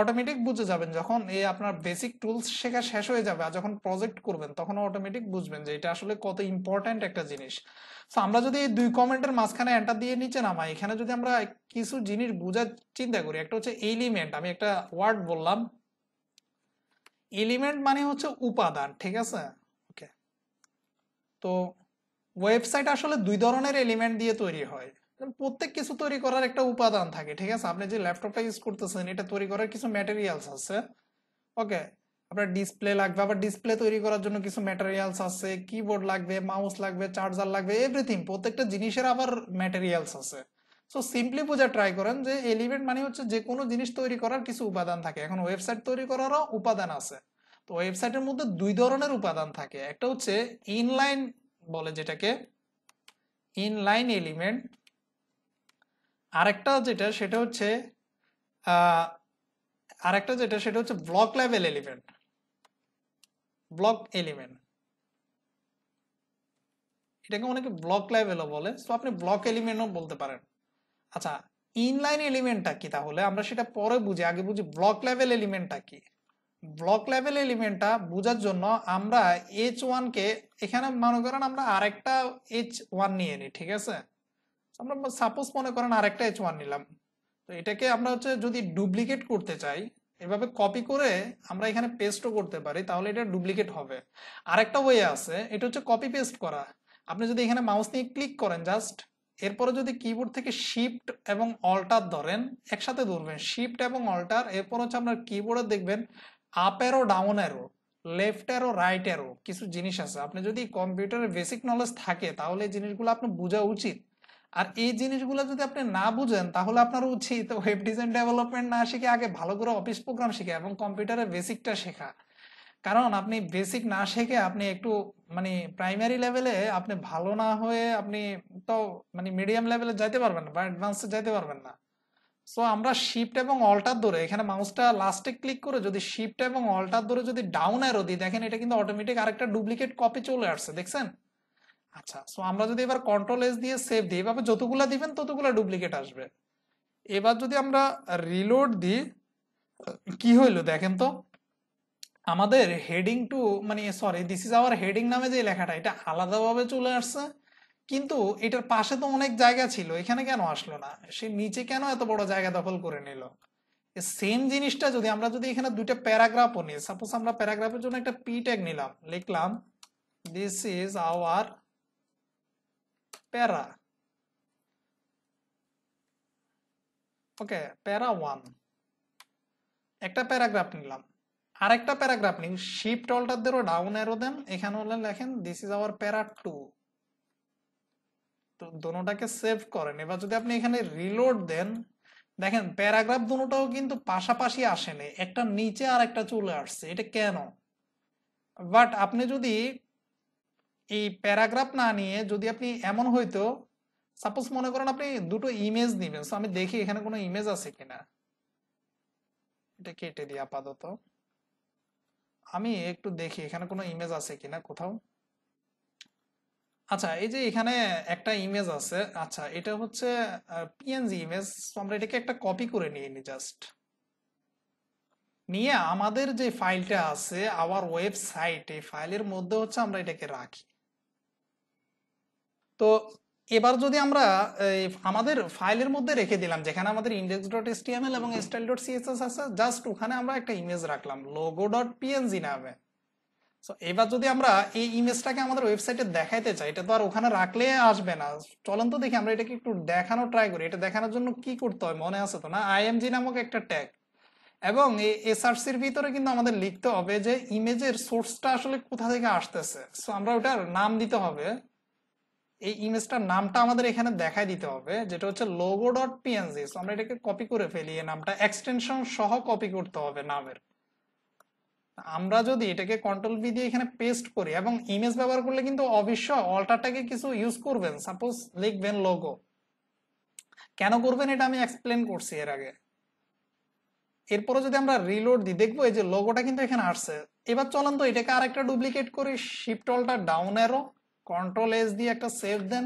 অটোমেটিক বুঝে যাবেন যখন এই আপনার বেসিক টুলস শেখা শেষ হয়ে যাবে আর যখন প্রজেক্ট করবেন তখন অটোমেটিক বুঝবেন যে এটা আসলে কত ইম্পর্ট্যান্ট একটা জিনিস তো আমরা যদি এই দুই কমেন্টের মাঝখানে এন্টার দিয়ে নিচে নামাই এখানে যদি আমরা কিছু জিনিস বোঝার চিন্তা করি একটা হচ্ছে এলিমেন্ট আমি একটা ওয়ার্ড বললাম এলিমেন্ট মানে হচ্ছে উপাদান ঠিক আছে ওকে তো ওয়েবসাইট আসলে দুই ধরনের এলিমেন্ট দিয়ে তৈরি হয় প্রত্যেক কিছু তৈরি করার একটা উপাদান থাকে ঠিক আছে আপনি যে ল্যাপটপটা ইউজ করতেছেন এটা তৈরি করার কিছু ম্যাটেরিয়ালস আছে ওকে আপনার ডিসপ্লে লাগবে আবার ডিসপ্লে তৈরি করার জন্য কিছু ম্যাটেরিয়ালস আছে কিবোর্ড লাগবে মাউস লাগবে চার্জার লাগবে এভরিথিং প্রত্যেকটা জিনিসের আবার ম্যাটেরিয়ালস আছে সো সিম্পলি বোঝা ট্রাই করেন যে এলিভেন্ট মানে হচ্ছে যে কোনো জিনিস তৈরি করার কিছু উপাদান থাকে এখন ওয়েবসাইট তৈরি করারও উপাদান আছে তো ওয়েবসাইটের মধ্যে দুই ধরনের উপাদান থাকে একটা হচ্ছে ইনলাইন বলে যেটাকে ইনলাইন এলিমেন্ট আরেকটা যেটা সেটা হচ্ছে আরেকটা যেটা সেটা হচ্ছে block level element block element এটাকে অনেকে ব্লক লেভেলও বলে তো আপনি ব্লক এলিমেন্টও বলতে পারেন আচ্ছা ইনলাইন এলিমেন্টটা কি তাহলে আমরা সেটা পরে বুঝি আগে বুঝি ব্লক লেভেল এলিমেন্টটা কি ব্লক লেভেল এলিমেন্টটা বোঝার জন্য আমরা এইচ ওয়ানকে এখানে মনে করেন আমরা আরেকটা এইচ ওয়ান নিয়ে নিই ঠিক আছে আমরা সাপোজ মনে করেন আরেকটা এইচ ওয়ান নিলাম তো এটাকে আমরা হচ্ছে যদি ডুপ্লিকেট করতে চাই এভাবে কপি করে আমরা এখানে পেস্টও করতে পারি তাহলে এটা ডুপ্লিকেট হবে আরেকটা ওয়ে আছে এটা হচ্ছে কপি পেস্ট করা আপনি যদি এখানে মাউস নিয়ে ক্লিক করেন জাস্ট এরপরে যদি কিবোর্ড থেকে শিফট এবং অল্টার ধরেন একসাথে ধরবেন শিফট এবং অল্টার এরপর হচ্ছে আপনার কিবোর্ডে দেখবেন up arrow down arrow left arrow right arrow কিছু জিনিস আছে আপনি যদি কম্পিউটারের বেসিক নলেজ থাকে তাহলে এই জিনিসগুলো আপনার বোঝা উচিত আর এই জিনিসগুলো যদি আপনি না বুঝেন তাহলে আপনার উচিত ওয়েব ডিজাইন ডেভেলপমেন্ট না শিখে আগে ভালো করে অফিস প্রোগ্রাম শেখা এবং কম্পিউটারের বেসিকটা শেখা কারণ আপনি বেসিক না শেখে আপনি একটু মানে প্রাইমারি লেভেলে আপনি ভালো না হয়ে আপনি তো মানে মিডিয়াম লেভেলে যাইতে পারবেন না বা অ্যাডভান্সে যাইতে পারবেন না সো আমরা শিফট এবং অল্টার ধরে এখানে মাউসটা লাস্টে ক্লিক করে যদি শিফট এবং অল্টার ধরে যদি ডাউন অ্যারো দিই দেখেন এটা কিন্তু অটোমেটিক আরেকটা ডুপ্লিকেট কপি চলে আসছে দেখছেন আচ্ছা সো আমরা যদি এবার কন্ট্রোল এস দিয়ে সেভ দিই এভাবে যতগুলো দিবেন ততগুলো ডুপ্লিকেট আসবে এবার যদি আমরা রিলোড দিই কি হইলো দেখেন তো আমাদের হেডিং টু মানে sorry this is our heading নামে যে লেখাটা এটা আলাদাভাবে চলে আসছে কিন্তু এটার পাশে তো অনেক জায়গা ছিল এখানে কেন আসলো না সে নিচে কেন এত বড় জায়গা দখল করে নিল সেম জিনিসটা যদি আমরা যদি এখানে দুইটা প্যারাগ্রাফও নিই সাপোজ আমরা প্যারাগ্রাফের জন্য একটা পি ট্যাগ নিলাম লিখলাম দিস ইজ আওয়ার প্যারা ওকে প্যারা ওয়ান একটা প্যারাগ্রাফ নিলাম আর একটা প্যারাগ্রাফ নিন শিফট অল্টার ধরো ডাউন অ্যারো দেন এখানে হলে লেখেন this is our para two তো দোনোটাকে সেভ করেন এবার যদি আপনি এখানে রিলোড দেন দেখেন প্যারাগ্রাফ দুটোটাও কিন্তু পাশাপাশি আসেনি একটা নিচে আর একটা চলে আসছে এটা কেন বাট আপনি যদি এই প্যারাগ্রাফ না নিয়ে যদি আপনি এমন হইতো সাপোজ মনে করেন আপনি দুটো ইমেজ নেবেন আমি দেখি এখানে কোনো ইমেজ আছে কিনা এটা কেটে দিই আপাতত আমি একটু দেখি এখানে কোনো ইমেজ আছে কিনা কোথাও আচ্ছা এই যে এখানে একটা ইমেজ আছে আচ্ছা এটা হচ্ছে পিএনজি ইমেজ আমরা এটাকে একটা কপি করে নিয়ে নি জাস্ট নিয়ে আমাদের যে ফাইলটা আছে আওয়ার ওয়েবসাইট এই ফাইলের মধ্যে হচ্ছে আমরা এটাকে রাখি তো এবার যদি আমরা আমাদের ফাইলের মধ্যে রেখে দিলাম যেখানে আমাদের ইন্ডেক্স ডট এসটিএমএল এবং স্টাইল ডট সিএসএস আছে জাস্ট ওখানে আমরা একটা ইমেজ রাখলাম লোগো ডট পিএনজি নামে সো এবার যদি আমরা এই ইমেজটাকে আমাদের ওয়েবসাইটে দেখাইতে চাই এটা তো আর ওখানে রাখলে আসবে না চলন্ত তো দেখি আমরা এটাকে একটু দেখানো ট্রাই করি এটা দেখানোর জন্য কি করতে হয় মনে আছে তো না আইএমজি নামক একটা ট্যাগ এবং এই এসআরসির ভিতরে কিন্তু আমাদের লিখতে হবে যে ইমেজের সোর্সটা আসলে কোথা থেকে আসতেছে সো আমরা ওটার নাম দিতে হবে এই ইমেজটার নামটা আমাদের এখানে দেখাই দিতে হবে যেটা হচ্ছে লোগো ডট পিএনজি আমরা এটাকে কপি করে ফেলি এই নামটা এক্সটেনশন সহ কপি করতে হবে নামের আমরা যদি এটাকে কন্ট্রোল ভি দিয়ে এখানে পেস্ট করি এবং ইমেজ ব্যবহার করলে কিন্তু অবশ্যই অল্টারটাকে কিছু ইউজ করবেন সাপোজ লিখবেন লোগো কেন করবেন এটা আমি এক্সপ্লেন করছি এর আগে এরপরে যদি আমরা রিলোড দিই দেখবো এই যে লোগোটা কিন্তু এখানে আসছে এবার চলেন তো এটাকে আরেকটা ডুপ্লিকেট করি shift alter down arrow control S দিয়ে একটা সেভ দেন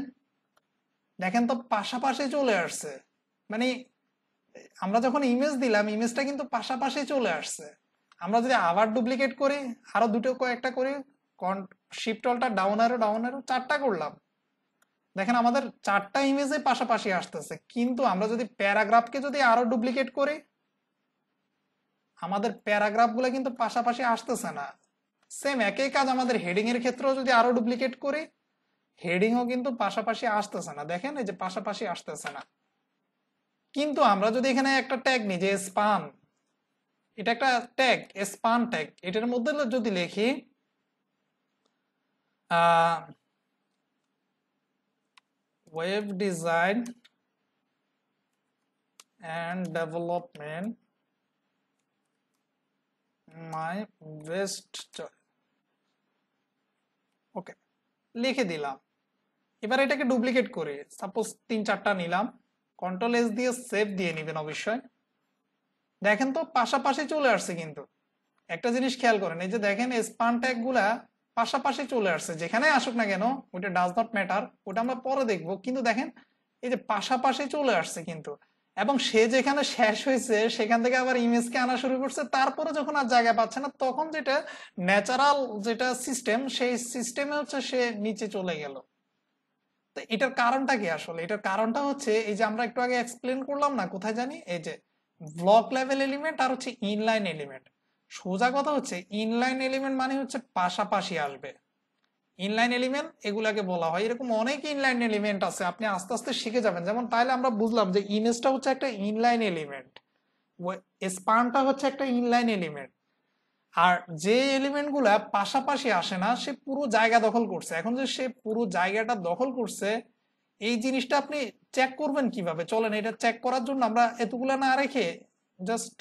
দেখেন তো পাশাপাশি চলে আসছে মানে আমরা যখন ইমেজ দিলাম ইমেজটা কিন্তু পাশাপাশি চলে আসছে আমরা যদি আবার ডুপ্লিকেট করি আরো দুটো কয়েকটা করি শিফটলটা ডাউন আরো ডাউন আরো চারটা করলাম দেখেন আমাদের চারটা ইমেজে পাশাপাশি আসতেছে কিন্তু আমরা যদি প্যারাগ্রাফকে যদি আরো ডুপ্লিকেট করি আমাদের প্যারাগ্রাফগুলো কিন্তু পাশাপাশি আসতেছে না সেম একই কাজ আমাদের হেডিং এর ক্ষেত্রেও যদি আরো ডুপ্লিকেট করি হেডিংও কিন্তু পাশাপাশি আসতেছে না দেখেন এই যে পাশাপাশি আসতেছে না কিন্তু আমরা যদি এখানে একটা ট্যাগ নিই যে স্পান এটা একটা ট্যাগ স্পান ট্যাগ এটার মধ্যে যদি লিখি web design and development my best choice okay লিখে দিলাম এবার এটাকে ডুপ্লিকেট করে সাপোজ তিন চারটা নিলাম কন্ট্রোল এস দিয়ে সেভ দিয়ে নেবেন অবশ্যই দেখেন তো পাশাপাশি চলে আসছে কিন্তু একটা জিনিস খেয়াল করেন এই যে দেখেন স্পান ট্যাগ গুলা পাশাপাশি চলে আসছে যেখানে আসুক না কেন ওইটা ডাজ নট ম্যাটার ওটা আমরা পরে দেখব কিন্তু দেখেন এই যে পাশাপাশি চলে আসছে কিন্তু এবং সে যেখানে শেষ হয়েছে সেখান থেকে আবার ইমেজকে আনা শুরু করছে তারপরে যখন আর জায়গা পাচ্ছে না তখন যেটা ন্যাচারাল যেটা সিস্টেম সেই সিস্টেমে হচ্ছে সে নিচে চলে গেল তো এটার কারণটা কি আসলে এটার কারণটা হচ্ছে এই যে আমরা একটু আগে এক্সপ্লেন করলাম না কোথায় জানি এই যে ব্লক লেভেল এলিমেন্ট আর হচ্ছে ইনলাইন এলিমেন্ট সোজা কথা হচ্ছে ইনলাইন এলিমেন্ট মানে হচ্ছে পাশাপাশি আসবে ইনলাইন এলিমেন্ট এগুলাকে বলা হয় এরকম অনেক ইনলাইন এলিমেন্ট আছে আপনি আস্তে আস্তে শিখে যাবেন যেমন তাহলে আমরা বুঝলাম যে ইমেজটা হচ্ছে একটা ইনলাইন এলিমেন্ট স্পানটা হচ্ছে একটা ইনলাইন এলিমেন্ট আর যে এলিমেন্টগুলা পাশাপাশি আসে না সে পুরো জায়গা দখল করছে এখন যে সে পুরো জায়গাটা দখল করছে এই জিনিসটা আপনি চেক করবেন কিভাবে চলেন এটা চেক করার জন্য আমরা এতগুলা না রেখে জাস্ট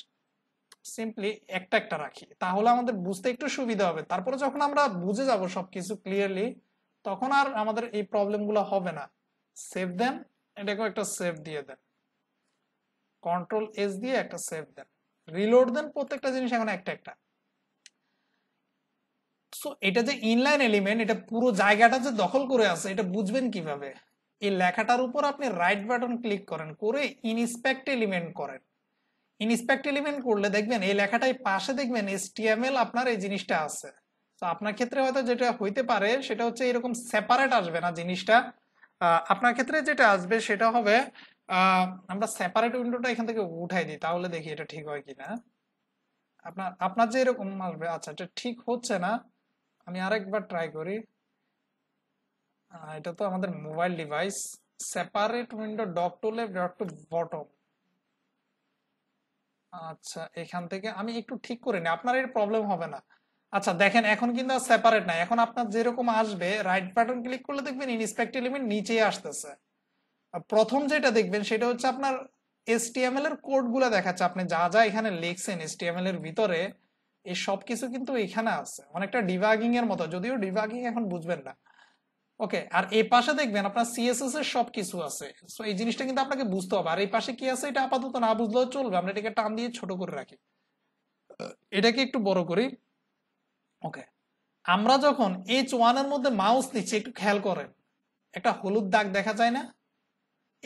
সিম্পলি একটা একটা রাখি তাহলে আমাদের বুঝতে একটু সুবিধা হবে তারপরে যখন আমরা বুঝে যাব সবকিছু ক্লিয়ারলি তখন আর আমাদের এই প্রবলেমগুলো হবে না সেভ দেন এটাকেও একটা সেভ দিয়ে দেন কন্ট্রোল এস দিয়ে একটা সেভ দেন রিলোড দেন প্রত্যেকটা জিনিস এখন একটা একটা সো এটা যে ইনলাইন এলিমেন্ট এটা পুরো জায়গাটা যে দখল করে আছে এটা বুঝবেন কিভাবে এই লেখাটার উপর আপনি রাইট বাটন ক্লিক করেন করে ইনস্পেক্ট এলিমেন্ট করেন ইনস্পেক্ট এলিমেন্ট করলে দেখবেন এই লেখাটাই পাশে দেখবেন এসটিএমএল আপনার এই জিনিসটা আছে তো আপনার ক্ষেত্রে হয়তো যেটা হইতে পারে সেটা হচ্ছে এরকম সেপারেট আসবে না জিনিসটা আপনার ক্ষেত্রে যেটা আসবে সেটা হবে আমরা সেপারেট উইন্ডোটা এখান থেকে উঠাই দিই তাহলে দেখি এটা ঠিক হয় কিনা আপনার আপনার যে এরকম আসবে আচ্ছা এটা ঠিক হচ্ছে না আমি আরেকবার ট্রাই করি এটা তো আমাদের mobile device separate window dock to left dot to bottom আচ্ছা এখান থেকে আমি একটু ঠিক করে নিই আপনার এর প্রবলেম হবে না আচ্ছা দেখেন এখন কিন্তু সেপারেট না এখন আপনার যেরকম আসবে রাইট বাটন ক্লিক করলে দেখবেন ইনস্পেক্ট এলিমেন্ট নিচেই আসতেছে প্রথম যেটা দেখবেন সেটা হচ্ছে আপনার এসটিএমএল এর কোডগুলো দেখাচ্ছে আপনি যা যা এখানে লিখছেন এসটিএমএল এর ভিতরে এই সব কিছু কিন্তু এখানে আছে অনেকটা ডিভাগিং এর মতো যদিও ডিভাগিং এখন বুঝবেন না ওকে আর এই পাশে দেখবেন আপনার সিএসএস এর সব কিছু আছে সো এই জিনিসটা কিন্তু আপনাকে বুঝতে হবে আর এই পাশে কি আছে এটা আপাতত না বুঝলেও চলবে আমরা এটাকে টান দিয়ে ছোট করে রাখি এটাকে একটু বড় করি ওকে আমরা যখন এইচ ওয়ান এর মধ্যে মাউস নিচ্ছি একটু খেয়াল করেন একটা হলুদ দাগ দেখা যায় না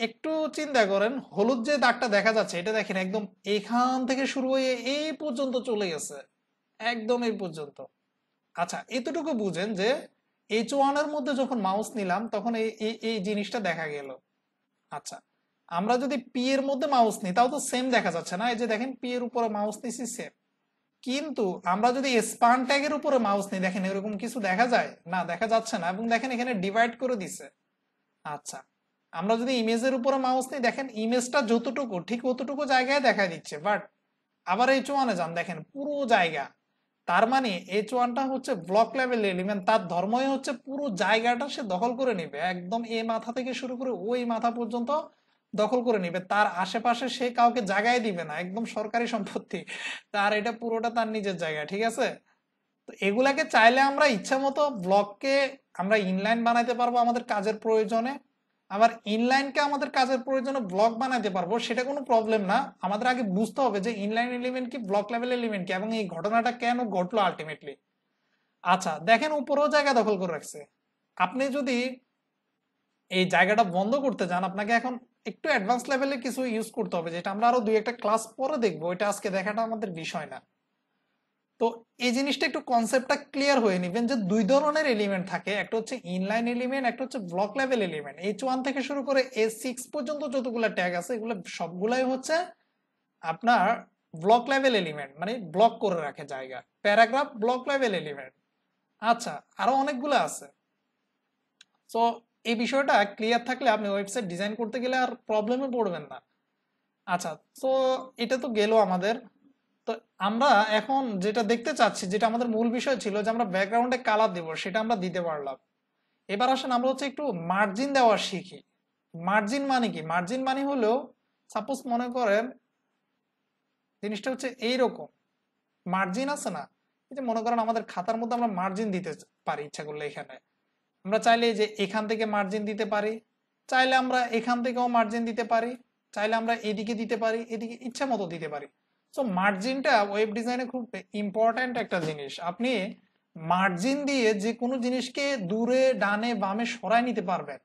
একটু চিন্তা করেন হলুদ যে দাগটা দেখা যাচ্ছে এটা দেখেন একদম এখান থেকে শুরু হয়ে এই পর্যন্ত চলে গেছে একদম এই পর্যন্ত আচ্ছা এতটুকু বুঝেন যে এইচ ওয়ানের মধ্যে যখন মাউস নিলাম তখন এই এই জিনিসটা দেখা গেল আচ্ছা আমরা যদি পি এর মধ্যে মাউস নিই তাও তো সেম দেখা যাচ্ছে না এই যে দেখেন পি এর উপরে মাউস নিছি সেম কিন্তু আমরা যদি স্পান ট্যাগের উপরে মাউস নিই দেখেন এরকম কিছু দেখা যায় না দেখা যাচ্ছে না এবং দেখেন এখানে ডিভাইড করে দিছে আচ্ছা আমরা যদি ইমেজের উপরে মাউস নিই দেখেন ইমেজটা যতটুকু ঠিক অতটুকু জায়গায় দেখা দিচ্ছে বাট আবার এইচ ওয়ানে যান দেখেন পুরো জায়গা তার মানে এইচ ওয়ানটা হচ্ছে ব্লক লেভেল এলিমেন্ট তার ধর্মই হচ্ছে পুরো জায়গাটা সে দখল করে নিবে একদম এ মাথা থেকে শুরু করে ওই মাথা পর্যন্ত দখল করে নিবে তার আশেপাশে সে কাউকে জায়গায় দিবে না একদম সরকারি সম্পত্তি তার এটা পুরোটা তার নিজের জায়গা ঠিক আছে তো এগুলাকে চাইলে আমরা ইচ্ছা মতো ব্লককে আমরা ইনলাইন বানাইতে পারবো আমাদের কাজের প্রয়োজনে আবার ইনলাইনকে আমাদের কাজের প্রয়োজনে ব্লক বানাতে পারবো সেটা কোনো প্রবলেম না আমাদের আগে বুঝতে হবে যে ইনলাইন এলিমেন্ট কি ব্লক লেভেল এলিমেন্ট কি এবং এই ঘটনাটা কেন ঘটলো আলটিমেটলি আচ্ছা দেখেন উপরেও জায়গা দখল করে রাখছে আপনি যদি এই জায়গাটা বন্ধ করতে চান আপনাকে এখন একটু অ্যাডভান্স লেভেলে কিছু ইউজ করতে হবে যেটা আমরা আরো দুই একটা ক্লাস পরে দেখবো এটা আজকে দেখাটা আমাদের বিষয় না তো এই জিনিসটা একটু কনসেপ্টটা ক্লিয়ার হয়ে নেবেন যে দুই ধরনের এলিমেন্ট থাকে একটা হচ্ছে ইনলাইন এলিমেন্ট একটা হচ্ছে block level element H one থেকে শুরু করে এ সিক্স পর্যন্ত যতগুলো ট্যাগ আছে এগুলো সবগুলাই হচ্ছে আপনার ব্লক লেভেল এলিমেন্ট মানে ব্লক করে রাখে জায়গা প্যারাগ্রাফ ব্লক লেভেল এলিমেন্ট আচ্ছা আরো অনেকগুলো আছে তো এই বিষয়টা ক্লিয়ার থাকলে আপনি ওয়েবসাইট ডিজাইন করতে গেলে আর প্রবলেমে পড়বেন না আচ্ছা তো এটা তো গেল আমাদের আমরা এখন যেটা দেখতে চাচ্ছি যেটা আমাদের মূল বিষয় ছিল যে আমরা ব্যাকগ্রাউন্ডে কালার দেব সেটা আমরা দিতে পারলাম এবার আসেন আমরা হচ্ছে একটু মার্জিন দেওয়া শিখি মার্জিন মানে কি মার্জিন মানে হলো সাপোজ মনে করেন জিনিসটা হচ্ছে এইরকম মার্জিন আছে না এই যে মনে করেন আমাদের খাতার মধ্যে আমরা মার্জিন দিতে পারি ইচ্ছা করলে এখানে আমরা চাইলে যে এখান থেকে মার্জিন দিতে পারি চাইলে আমরা এখান থেকেও মার্জিন দিতে পারি চাইলে আমরা এদিকে দিতে পারি এদিকে ইচ্ছা মতো দিতে পারি সো মার্জিনটা ওয়েব ডিজাইনে খুব ইম্পর্ট্যান্ট একটা জিনিস আপনি মার্জিন দিয়ে যে কোনো জিনিসকে দূরে ডানে বামে সরাই নিতে পারবেন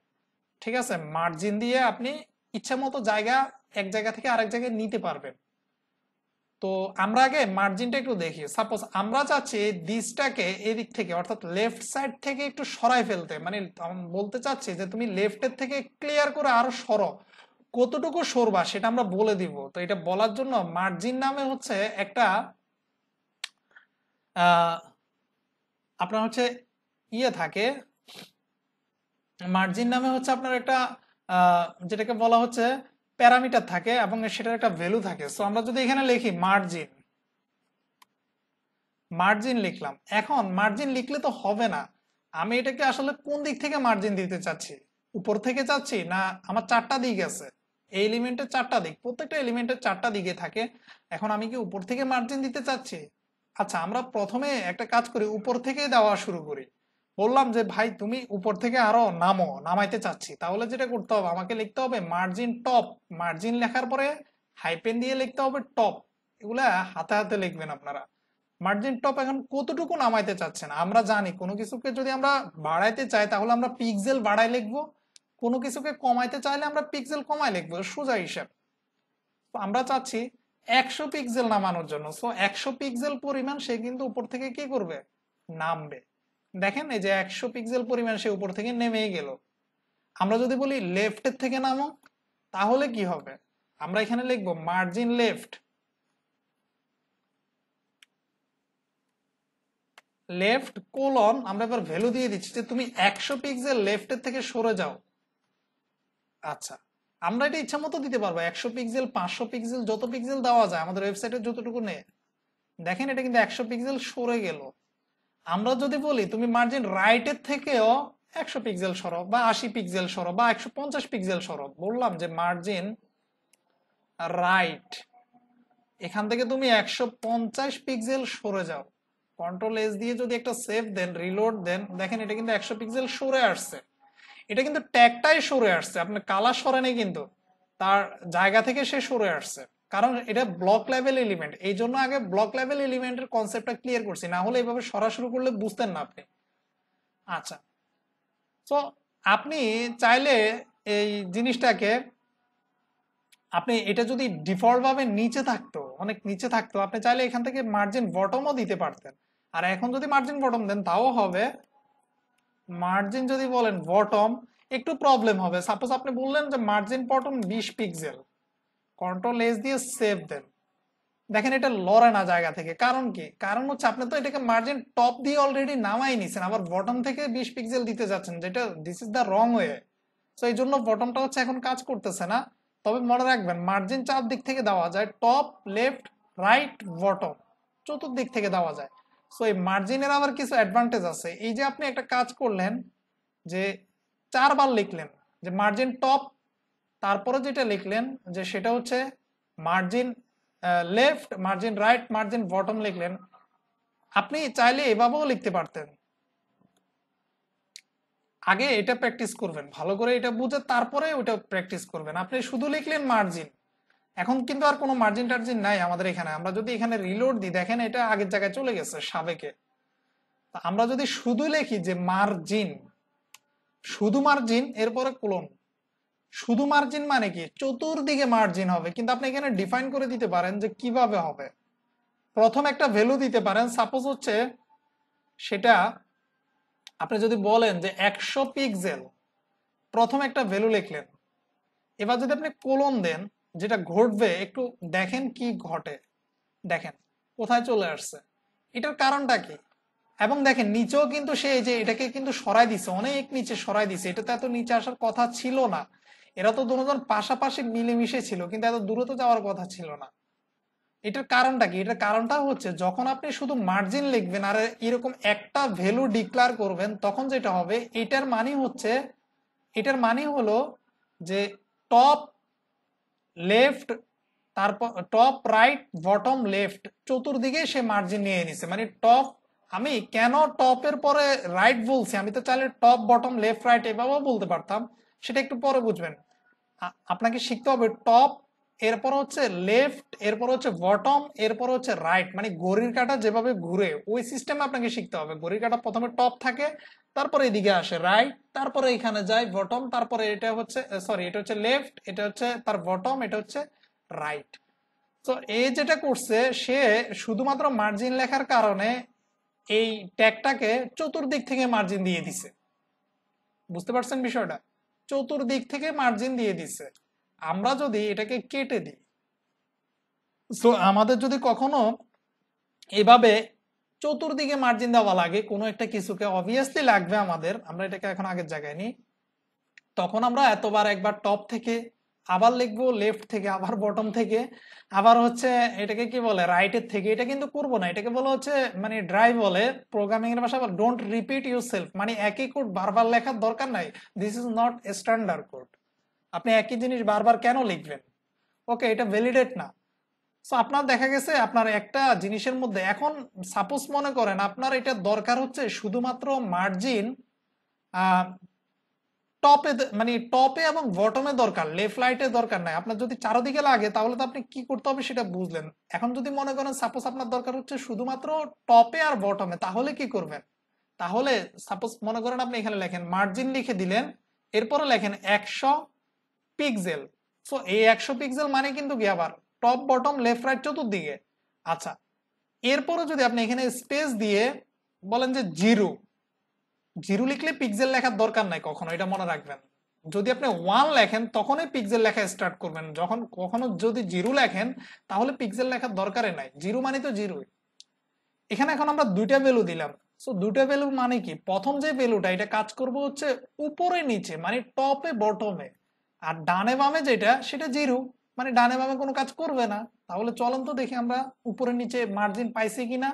ঠিক আছে মার্জিন দিয়ে আপনি ইচ্ছা মতো জায়গা এক জায়গা থেকে আরেক জায়গায় নিতে পারবেন তো আমরা আগে মার্জিনটা একটু দেখি সাপোজ আমরা চাচ্ছি দিসটাকে এদিক থেকে অর্থাৎ লেফট সাইড থেকে একটু সরাই ফেলতে মানে বলতে চাচ্ছি যে তুমি লেফটের থেকে ক্লিয়ার করে আরো সরো কতটুকু সরবা সেটা আমরা বলে দিব তো এটা বলার জন্য মার্জিন নামে হচ্ছে একটা আপনার হচ্ছে ইয়ে থাকে মার্জিন নামে হচ্ছে আপনার একটা যেটাকে বলা হচ্ছে প্যারামিটার থাকে এবং সেটার একটা ভ্যালু থাকে সো আমরা যদি এখানে লিখি মার্জিন মার্জিন লিখলাম এখন মার্জিন লিখলে তো হবে না আমি এটাকে আসলে কোন দিক থেকে মার্জিন দিতে চাচ্ছি উপর থেকে চাচ্ছি না আমার চারটা দিক আছে এই এলিমেন্টের চারটা দিক প্রত্যেকটা এলিমেন্টের চারটা দিকে থাকে এখন আমি কি উপর থেকে মার্জিন দিতে চাচ্ছি আচ্ছা আমরা প্রথমে একটা কাজ করি উপর থেকে দেওয়া শুরু করি বললাম যে ভাই তুমি উপর থেকে আরো নামো নামাইতে চাচ্ছি তাহলে যেটা করতে হবে আমাকে লিখতে হবে মার্জিন টপ মার্জিন লেখার পরে হাইপেন দিয়ে লিখতে হবে টপ এগুলা হাতে হাতে লিখবেন আপনারা মার্জিন টপ এখন কতটুকু নামাইতে চাচ্ছেন আমরা জানি কোনো কিছুকে যদি আমরা বাড়াইতে চাই তাহলে আমরা পিক্সেল বাড়াই লিখবো কোনো কিছুকে কমাইতে চাইলে আমরা পিক্সেল কমাই লিখবো সোজা হিসাব তো আমরা চাচ্ছি একশো পিক্সেল নামানোর জন্য সো একশো পিক্সেল পরিমাণ সে কিন্তু উপর থেকে কি করবে নামবে দেখেন এই যে একশো পিক্সেল পরিমাণ সে উপর থেকে নেমেই গেল আমরা যদি বলি লেফটের থেকে নামো তাহলে কি হবে আমরা এখানে লিখবো মার্জিন লেফট লেফট কোলন আমরা এবার ভ্যালু দিয়ে দিচ্ছি যে তুমি একশো পিক্সেল লেফটের থেকে সরে যাও আচ্ছা আমরা এটা ইচ্ছা মতো দিতে পারবো একশো পিক্সেল পাঁচশো পিক্সেল যত পিক্সেল দেওয়া যায় আমাদের ওয়েবসাইটে যতটুকু নেই দেখেন এটা কিন্তু একশো পিক্সেল সরে গেল আমরা যদি বলি তুমি মার্জিন রাইটের থেকেও একশো পিক্সেল সরো বা আশি পিক্সেল সরো বা একশো পঞ্চাশ পিক্সেল সরো বললাম যে মার্জিন রাইট এখান থেকে তুমি একশো পঞ্চাশ পিক্সেল সরে যাও কন্ট্রোল এস দিয়ে যদি একটা সেভ দেন রিলোড দেন দেখেন এটা কিন্তু একশো পিক্সেল সরে আসছে এটা কিন্তু ট্যাগটাই সরে আসছে আপনার কালার সরে নেই কিন্তু তার জায়গা থেকে সে সরে আসছে কারণ এটা ব্লক লেভেল এলিমেন্ট এই জন্য আগে ব্লক লেভেল এলিমেন্টের কনসেপ্টটা ক্লিয়ার করছি না হলে এভাবে সরাসরি করলে বুঝতেন না আপনি আচ্ছা তো আপনি চাইলে এই জিনিসটাকে আপনি এটা যদি ডিফল্টভাবে নিচে থাকতো অনেক নিচে থাকতো আপনি চাইলে এখান থেকে মার্জিন বটমও দিতে পারতেন আর এখন যদি মার্জিন বটম দেন তাও হবে মার্জিন যদি বলেন বটম একটু প্রবলেম হবে সাপোজ আপনি বললেন যে মার্জিন বটম বিশ পিক্সেল কন্ট্রোল এস দিয়ে সেভ দেন দেখেন এটা লড়ে না জায়গা থেকে কারণ কি কারণ হচ্ছে আপনি তো এটাকে মার্জিন টপ দিয়ে অলরেডি নামাই নিছেন আবার বটম থেকে বিশ পিক্সেল দিতে যাচ্ছেন যেটা this is the wrong way so এই জন্য বটমটা হচ্ছে এখন কাজ করতেছে না তবে মনে রাখবেন মার্জিন চার দিক থেকে দেওয়া যায় টপ লেফট রাইট বটম চতুর্দিক থেকে দেওয়া যায় সো এই মার্জিনের আবার কিছু অ্যাডভান্টেজ আছে এই যে আপনি একটা কাজ করলেন যে চারবার লিখলেন যে মার্জিন টপ তারপরে যেটা লিখলেন যে সেটা হচ্ছে margin left margin right margin bottom লিখলেন আপনি চাইলে এভাবেও লিখতে পারতেন আগে এটা প্র্যাকটিস করবেন ভালো করে এটা বুঝে তারপরে ওটা প্র্যাকটিস করবেন আপনি শুধু লিখলেন মার্জিন এখন কিন্তু আর কোনো মার্জিন টার্জিন নাই আমাদের এখানে আমরা যদি এখানে রিলোড দিই দেখেন এটা আগের জায়গায় চলে গেছে সাবেকে আমরা যদি শুধু লেখি যে মার্জিন শুধু মার্জিন এরপরে কোলন শুধু মার্জিন মানে কি চতুর্দিকে মার্জিন হবে কিন্তু আপনি এখানে ডিফাইন করে দিতে পারেন যে কিভাবে হবে প্রথম একটা ভ্যালু দিতে পারেন সাপোজ হচ্ছে সেটা আপনি যদি বলেন যে একশো পিক্সেল প্রথম একটা ভ্যালু লিখলেন এবার যদি আপনি কোলন দেন যেটা ঘটবে একটু দেখেন কি ঘটে দেখেন কোথায় চলে আসছে এটার কারণটা কি এবং দেখেন নিচেও কিন্তু সে যে এটাকে কিন্তু সরাই দিছে অনেক নিচে সরাই দিছে এটা তো এত নিচে আসার কথা ছিল না এরা তো দুজন পাশাপাশি মিলেমিশে ছিল কিন্তু এত দূরে তো যাওয়ার কথা ছিল না এটার কারণটা কি এটার কারণটা হচ্ছে যখন আপনি শুধু মার্জিন লিখবেন আর এরকম একটা ভ্যালু ডিক্লেয়ার করবেন তখন যেটা হবে এটার মানে হচ্ছে এটার মানে হলো যে টপ লেফট তারপর টপ রাইট বটম লেফট চতুর্দিকে সে মার্জিন নিয়ে নিছে মানে টপ আমি কেন টপের পরে রাইট বলছি আমি তো চাইলে টপ বটম লেফট রাইট এভাবেও বলতে পারতাম সেটা একটু পরে বুঝবেন আপনাকে শিখতে হবে টপ এরপর হচ্ছে লেফট এরপর হচ্ছে বটম এরপর হচ্ছে রাইট মানে গরির কাটা যেভাবে ঘুরে ওই সিস্টেম আপনাকে শিখতে হবে গরির কাটা প্রথমে টপ থাকে তারপরে এদিকে আসে রাইট তারপরে এখানে যায় বটম তারপরে এটা হচ্ছে সরি এটা হচ্ছে লেফট এটা হচ্ছে তার বটম এটা হচ্ছে রাইট তো এ যেটা করছে সে শুধুমাত্র মার্জিন লেখার কারণে এই ট্যাগটাকে চতুর্দিক থেকে মার্জিন দিয়ে দিছে বুঝতে পারছেন বিষয়টা চতুর্দিক থেকে মার্জিন দিয়ে দিছে আমরা যদি এটাকে কেটে দিই সো আমাদের যদি কখনো এভাবে চতুর্দিকে মার্জিন দেওয়া লাগে কোনো একটা কিছুকে অবভিয়াসলি লাগবে আমাদের আমরা এটাকে এখন আগের জায়গায় নিই তখন আমরা এতবার একবার টপ থেকে আবার লিখবো লেফট থেকে আবার বটম থেকে আবার হচ্ছে এটাকে কি বলে রাইটের থেকে এটা কিন্তু করবো না এটাকে বলা হচ্ছে মানে ড্রাই বলে প্রোগ্রামিং এর ভাষা ডোন্ট রিপিট ইউর সেলফ মানে একই কোড বারবার লেখার দরকার নাই this is not standard code আপনি একই জিনিস বারবার কেন লিখবেন ওকে এটা ভ্যালিডেট না সো আপনার দেখা গেছে আপনার একটা জিনিসের মধ্যে এখন সাপোজ মনে করেন আপনার এটা দরকার হচ্ছে শুধুমাত্র মার্জিন টপে মানে টপে এবং বটমে দরকার লেফট লাইটে দরকার নাই আপনার যদি চারোদিকে লাগে তাহলে তো আপনি কি করতে হবে সেটা বুঝলেন এখন যদি মনে করেন সাপোজ আপনার দরকার হচ্ছে শুধুমাত্র টপে আর বটমে তাহলে কি করবেন তাহলে সাপোজ মনে করেন আপনি এখানে লেখেন মার্জিন লিখে দিলেন এরপরে লেখেন একশো পিক্সেল সো এই একশো পিক্সেল মানে কিন্তু কি আবার টপ বটম লেফট রাইট চতুর্দিকে আচ্ছা এরপরও যদি আপনি এখানে স্পেস দিয়ে বলেন যে জিরো জিরো লিখলে পিক্সেল লেখার দরকার নাই কখনো এটা মনে রাখবেন যদি আপনি ওয়ান লেখেন তখনই পিক্সেল লেখা স্টার্ট করবেন যখন কখনো যদি জিরো লেখেন তাহলে পিক্সেল লেখার দরকারই নাই জিরো মানে তো জিরো এখানে এখন আমরা দুইটা ভ্যালু দিলাম সো দুইটা ভ্যালু মানে কি প্রথম যে ভ্যালুটা এটা কাজ করবো হচ্ছে উপরে নিচে মানে টপে বটমে আর ডানে বামে যেটা সেটা জিরো মানে ডানে বামে কোনো কাজ করবে না তাহলে চলন তো দেখি আমরা উপরে নিচে মার্জিন পাইছি কিনা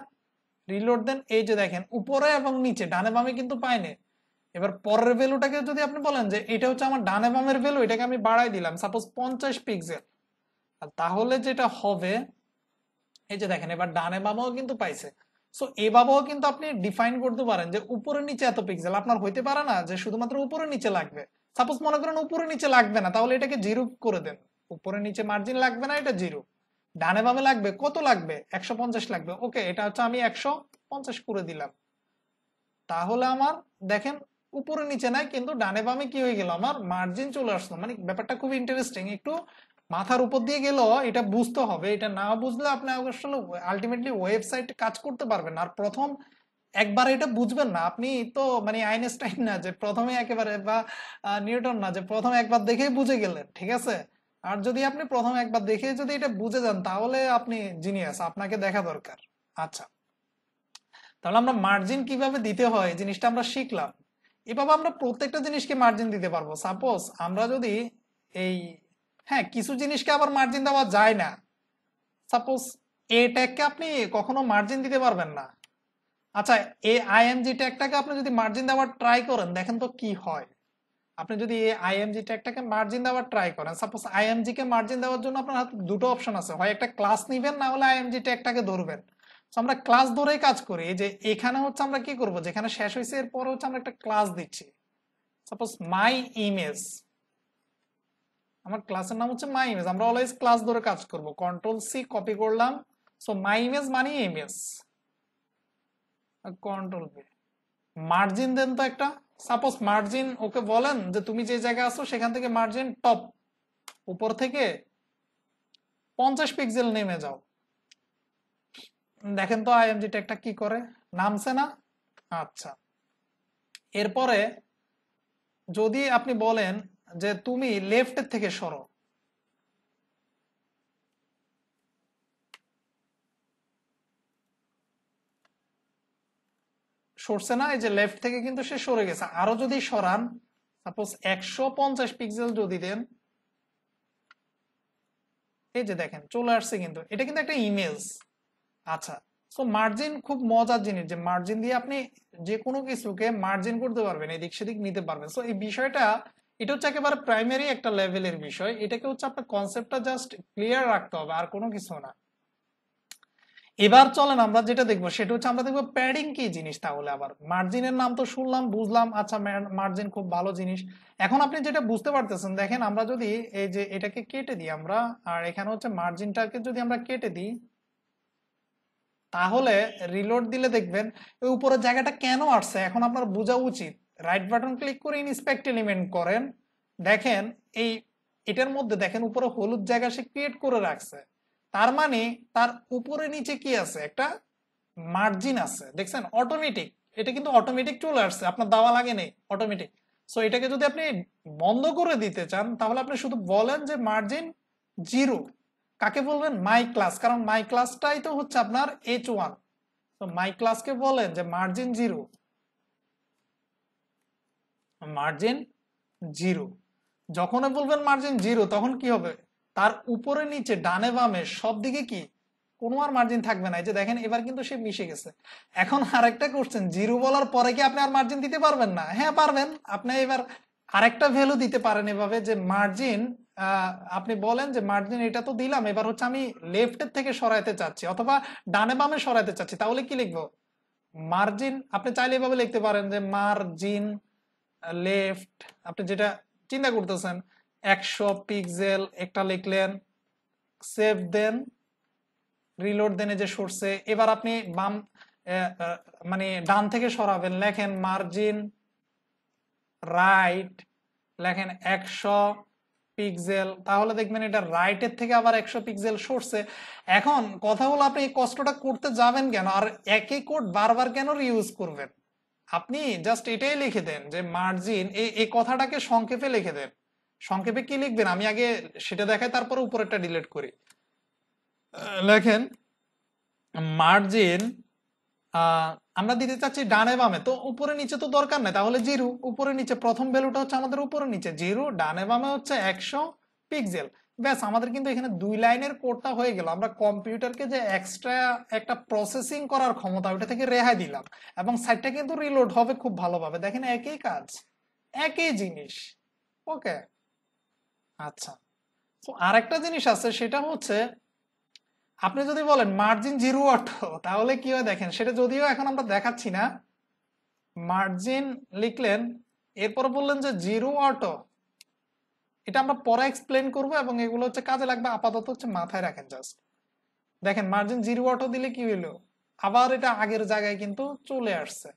রিলোড দেন এই যে দেখেন উপরে এবং নিচে ডানে বামে কিন্তু পাইনি এবার পরের ভ্যালুটাকে যদি আপনি বলেন যে এটা হচ্ছে আমার ডানে বামের ভ্যালু এটাকে আমি বাড়াই দিলাম সাপোজ পঞ্চাশ পিক্সেল তাহলে যেটা হবে এই যে দেখেন এবার ডানে বামও কিন্তু পাইছে সো এভাবেও কিন্তু আপনি ডিফাইন করতে পারেন যে উপরে নিচে এত পিক্সেল আপনার হইতে পারে না যে শুধুমাত্র উপরে নিচে লাগবে সাপোজ মনে করেন উপরে নিচে লাগবে না তাহলে এটাকে জিরো করে দেন উপরে নিচে মার্জিন লাগবে না এটা জিরো ডানে বামে লাগবে কত লাগবে একশো পঞ্চাশ লাগবে ওকে এটা হচ্ছে আমি একশো পঞ্চাশ করে দিলাম তাহলে আমার দেখেন উপরে নিচে নাই কিন্তু ডানে বামে কি হয়ে গেল আমার মার্জিন চলে আসলো মানে ব্যাপারটা খুব ইন্টারেস্টিং একটু মাথার উপর দিয়ে গেল এটা বুঝতে হবে এটা না বুঝলে আপনি আসলে আলটিমেটলি ওয়েবসাইট কাজ করতে পারবেন আর প্রথম একবার এটা বুঝবেন না আপনি তো মানে আইনস্টাইন না যে প্রথমে একেবারে বা নিউটন না যে প্রথম একবার দেখেই বুঝে গেলেন ঠিক আছে আর যদি আপনি প্রথম একবার দেখে যদি এটা বুঝে যান তাহলে আপনি জিনিয়াস আপনাকে দেখা দরকার আচ্ছা তাহলে আমরা মার্জিন কিভাবে দিতে হয় জিনিসটা আমরা শিখলাম এভাবে আমরা প্রত্যেকটা জিনিসকে মার্জিন দিতে পারবো সাপোজ আমরা যদি এই হ্যাঁ কিছু জিনিসকে আবার মার্জিন দেওয়া যায় না সাপোজ এটাকে আপনি কখনো মার্জিন দিতে পারবেন না আচ্ছা এই আইএমজি ট্যাগটাকে আপনি যদি মার্জিন দেওয়ার ট্রাই করেন দেখেন তো কি হয় আপনি যদি এই আইএমজি ট্যাগটাকে মার্জিন দেওয়ার ট্রাই করেন সাপোজ আইএমজি কে মার্জিন দেওয়ার জন্য আপনার হাতে দুটো অপশন আছে হয় একটা ক্লাস নেবেন না হলে আইএমজি ট্যাগটাকে ধরবেন আমরা ক্লাস ধরেই কাজ করি যে এখানে হচ্ছে আমরা কি করব যেখানে শেষ হয়েছে এরপর হচ্ছে আমরা একটা ক্লাস দিচ্ছি সাপোজ মাই ইমেজ আমার ক্লাসের নাম হচ্ছে মাই ইমেজ আমরা অলওয়েজ ক্লাস ধরে কাজ করব কন্ট্রোল সি কপি করলাম সো মাই ইমেজ মানে ইমেজ কন্ট্রোল পে মার্জিন দেন তো একটা সাপোজ মার্জিন ওকে বলেন যে তুমি যে জায়গায় আছো সেখান থেকে মার্জিন টপ উপর থেকে পঞ্চাশ পিক্সেল নেমে যাও দেখেন তো আইএমজি ট্যাগটা কি করে নামছে না আচ্ছা এরপরে যদি আপনি বলেন যে তুমি লেফটের থেকে সরো সরছে না এই যে লেফট থেকে কিন্তু সে সরে গেছে আরো যদি সরান সাপোজ একশো পঞ্চাশ পিক্সেল যদি দেন এই যে দেখেন চলে আসছে কিন্তু এটা কিন্তু একটা ইমেজ আচ্ছা সো মার্জিন খুব মজার জিনিস যে মার্জিন দিয়ে আপনি যে কোনো কিছুকে মার্জিন করতে পারবেন এদিক সেদিক নিতে পারবেন সো এই বিষয়টা এটা হচ্ছে একেবারে প্রাইমারি একটা লেভেলের বিষয় এটাকে হচ্ছে আপনার কনসেপ্টটা জাস্ট ক্লিয়ার রাখতে হবে আর কোনো কিছু না এবার চলেন আমরা যেটা দেখবো সেটা হচ্ছে আমরা দেখবো প্যাডিং কি জিনিস তাহলে আবার মার্জিনের নাম তো শুনলাম বুঝলাম আচ্ছা মার্জিন খুব ভালো জিনিস এখন আপনি যেটা বুঝতে পারতেছেন দেখেন আমরা যদি এই যে এটাকে কেটে দিই আমরা আর এখানে হচ্ছে মার্জিনটাকে যদি আমরা কেটে দিই তাহলে রিলোড দিলে দেখবেন ওই উপরের জায়গাটা কেন আসছে এখন আপনার বোঝা উচিত রাইট বাটন ক্লিক করে ইনস্পেক্ট এলিমেন্ট করেন দেখেন এই এটার মধ্যে দেখেন উপরে হলুদ জায়গা সে ক্রিয়েট করে রাখছে তার মানে তার উপরে নিচে কি আছে একটা মার্জিন আছে দেখছেন অটোমেটিক এটা কিন্তু অটোমেটিক চলে আসছে আপনার দাওয়া লাগে নেই অটোমেটিক সো এটাকে যদি আপনি বন্ধ করে দিতে চান তাহলে আপনি শুধু বলেন যে মার্জিন জিরো কাকে বলবেন মাই ক্লাস কারণ মাই ক্লাসটাই তো হচ্ছে আপনার এইচ ওয়ান তো মাই ক্লাসকে বলেন যে মার্জিন জিরো মার্জিন জিরো যখন বলবেন মার্জিন জিরো তখন কি হবে তার উপরে নিচে ডানে বামে সব দিকে কি কোনো আর মার্জিন থাকবে না এই যে দেখেন এবার কিন্তু সে মিশে গেছে এখন আরেকটা কোশ্চেন জিরো বলার পরে কি আপনি আর মার্জিন দিতে পারবেন না হ্যাঁ পারবেন আপনি এবার আরেকটা ভ্যালু দিতে পারেন এভাবে যে মার্জিন আপনি বলেন যে মার্জিন এটা তো দিলাম এবার হচ্ছে আমি লেফটের থেকে সরাইতে চাচ্ছি অথবা ডানে বামে সরাইতে চাচ্ছি তাহলে কি লিখবো মার্জিন আপনি চাইলে এভাবে লিখতে পারেন যে মার্জিন লেফট আপনি যেটা চিন্তা করতেছেন একশো পিক্সেল একটা লিখলেন সেভ দেন রিলোড দেনে যে সরছে এবার আপনি বাম মানে ডান থেকে সরাবেন লেখেন মার্জিন রাইট লেখেন একশো পিক্সেল তাহলে দেখবেন এটা রাইটের থেকে আবার একশো পিক্সেল সরছে এখন কথা হলো আপনি এই কষ্টটা করতে যাবেন কেন আর একই কোড বারবার কেন রিউজ করবেন আপনি জাস্ট এটাই লিখে দেন যে মার্জিন এই কথাটাকে সংক্ষেপে লিখে দেন সংক্ষেপে কি লিখবেন আমি আগে সেটা দেখাই তারপরে উপরেরটা ডিলিট করি লেখেন মার্জিন আমরা দিতে চাচ্ছি ডানে বামে তো উপরে নিচে তো দরকার নাই তাহলে জিরো উপরে নিচে প্রথম ভ্যালুটা হচ্ছে আমাদের উপরে নিচে জিরো ডানে বামে হচ্ছে একশো পিক্সেল ব্যাস আমাদের কিন্তু এখানে দুই লাইনের কোডটা হয়ে গেল আমরা কম্পিউটারকে যে এক্সট্রা একটা প্রসেসিং করার ক্ষমতা ওটা থেকে রেহাই দিলাম এবং সাইটটা কিন্তু রিলোড হবে খুব ভালোভাবে দেখেন একই কাজ একই জিনিস ওকে আচ্ছা তো আরেকটা জিনিস আছে সেটা হচ্ছে আপনি যদি বলেন মার্জিন জিরো অর্থ তাহলে কি হয় দেখেন সেটা যদিও এখন আমরা দেখাচ্ছি না মার্জিন লিখলেন এরপর বললেন যে জিরো অটো এটা আমরা পরে এক্সপ্লেন করব এবং এগুলো হচ্ছে কাজে লাগবে আপাতত হচ্ছে মাথায় রাখেন জাস্ট দেখেন মার্জিন জিরো অটো দিলে কি হইল আবার এটা আগের জায়গায় কিন্তু চলে আসছে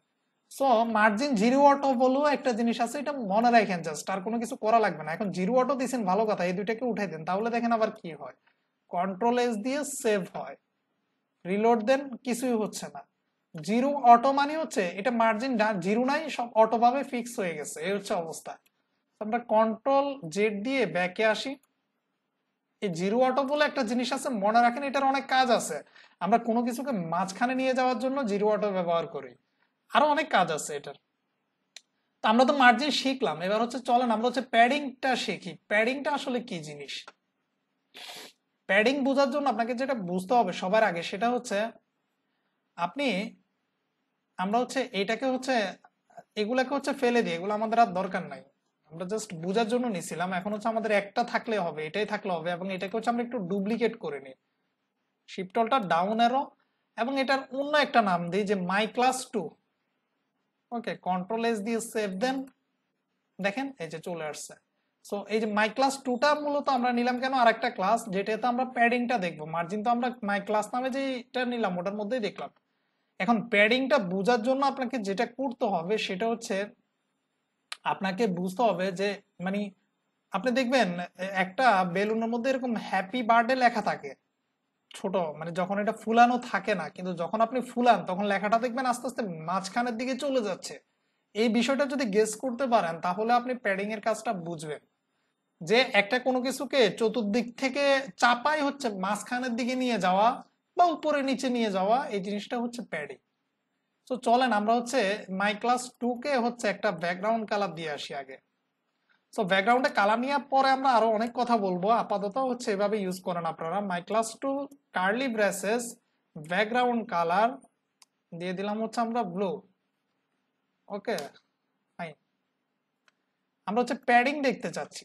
সো মার্জিন জিরো অটো বলো একটা জিনিস আছে এটা মনে রাখেন জাস্ট আর কোনো কিছু করা লাগবে না এখন জিরো অটো দিয়েছেন ভালো কথা এই দুইটাকে উঠাই দেন তাহলে দেখেন আবার কি হয় কন্ট্রোল এস দিয়ে সেভ হয় রিলোড দেন কিছুই হচ্ছে না জিরো অটো মানে হচ্ছে এটা মার্জিন জিরো নাই সব অটো ভাবে ফিক্স হয়ে গেছে এই হচ্ছে অবস্থা আমরা কন্ট্রোল জেড দিয়ে ব্যাকে আসি এই জিরো অটো বলে একটা জিনিস আছে মনে রাখেন এটার অনেক কাজ আছে আমরা কোনো কিছুকে মাঝখানে নিয়ে যাওয়ার জন্য জিরো অটো ব্যবহার করি আরো অনেক কাজ আছে এটার তো আমরা তো মার্জিন শিখলাম এবার হচ্ছে চলেন আমরা হচ্ছে প্যাডিংটা শিখি প্যাডিংটা আসলে কি জিনিস প্যাডিং বোঝার জন্য আপনাকে যেটা বুঝতে হবে সবার আগে সেটা হচ্ছে আপনি আমরা হচ্ছে এটাকে হচ্ছে এগুলাকে হচ্ছে ফেলে দিই এগুলো আমাদের আর দরকার নাই আমরা জাস্ট বোঝার জন্য নিছিলাম এখন হচ্ছে আমাদের একটা থাকলে হবে এটাই থাকলে হবে এবং এটাকে হচ্ছে আমরা একটু ডুপ্লিকেট করে নিই শিপটলটা ডাউন এরো এবং এটার অন্য একটা নাম দিই যে my class two okay control S দিয়ে সেভ দেন দেখেন এই যে চলে আসছে সো এই যে মাই ক্লাস টুটা মূলত আমরা নিলাম কেন আর একটা ক্লাস যেটাতে আমরা প্যাডিংটা দেখবো মার্জিন তো আমরা মাই ক্লাস নামে যেটা নিলাম ওটার মধ্যেই দেখলাম এখন প্যাডিংটা বোঝার জন্য আপনাকে যেটা করতে হবে সেটা হচ্ছে আপনাকে বুঝতে হবে যে মানে আপনি দেখবেন একটা বেলুনের মধ্যে এরকম হ্যাপি বার্থডে লেখা থাকে ছোট মানে যখন এটা ফুলানো থাকে না কিন্তু যখন আপনি ফুলান তখন লেখাটা দেখবেন আস্তে আস্তে মাঝখানের দিকে চলে যাচ্ছে এই বিষয়টা যদি গেস করতে পারেন তাহলে আপনি প্যাডিং এর কাজটা বুঝবেন যে একটা কোনো কিছুকে চতুর্দিক থেকে চাপাই হচ্ছে মাঝখানের দিকে নিয়ে যাওয়া বা উপরে নিচে নিয়ে যাওয়া এই জিনিসটা হচ্ছে প্যাডিং তো চলেন আমরা হচ্ছে মাই ক্লাস টু কে হচ্ছে একটা ব্যাকগ্রাউন্ড কালার দিয়ে আসি আগে সো ব্যাকগ্রাউন্ডে কালার নিয়ে পরে আমরা আরো অনেক কথা বলবো আপাতত হচ্ছে এভাবে ইউজ করেন আপনারা my class two curly braces background colour দিয়ে দিলাম হচ্ছে আমরা ব্লু ওকে ফাইন আমরা হচ্ছে প্যাডিং দেখতে চাচ্ছি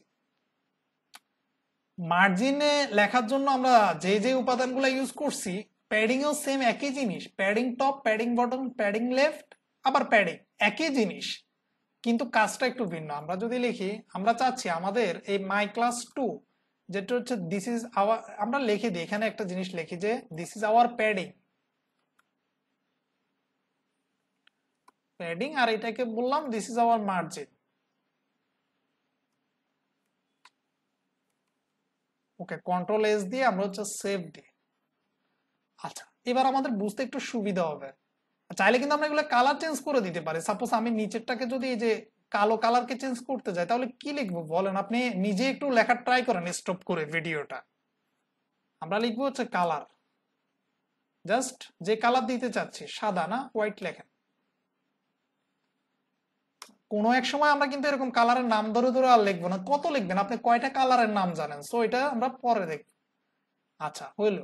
মার্জিনে লেখার জন্য আমরা যে যে উপাদানগুলো ইউজ করছি প্যাডিংও সেম একই জিনিস padding top padding bottom padding left আবার প্যাডিং একই জিনিস কিন্তু কাজটা একটু ভিন্ন আমরা যদি লিখি আমরা চাচ্ছি আমাদের এই মাই ক্লাস টু যেটা হচ্ছে দিস ইজ আওয়ার আমরা লিখে দিই এখানে একটা জিনিস লিখি যে this is our padding padding আর এটাকে বললাম this is our margin okay control S দিয়ে আমরা হচ্ছে সেভ দিই আচ্ছা এবার আমাদের বুঝতে একটু সুবিধা হবে চাইলে কিন্তু আমরা এগুলো কালার চেঞ্জ করে দিতে পারি সাপোজ আমি নিচেরটাকে যদি এই যে কালো কালারকে চেঞ্জ করতে যাই তাহলে কি লিখবো বলেন আপনি নিজে একটু লেখার ট্রাই করেন স্টপ করে ভিডিওটা আমরা লিখবো হচ্ছে কালার জাস্ট যে কালার দিতে চাচ্ছি সাদা না হোয়াইট লেখেন কোনো এক সময় আমরা কিন্তু এরকম কালারের নাম ধরে ধরে আর লিখবো না কত লিখবেন আপনি কয়টা কালারের নাম জানেন সো এটা আমরা পরে দেখব আচ্ছা হইলো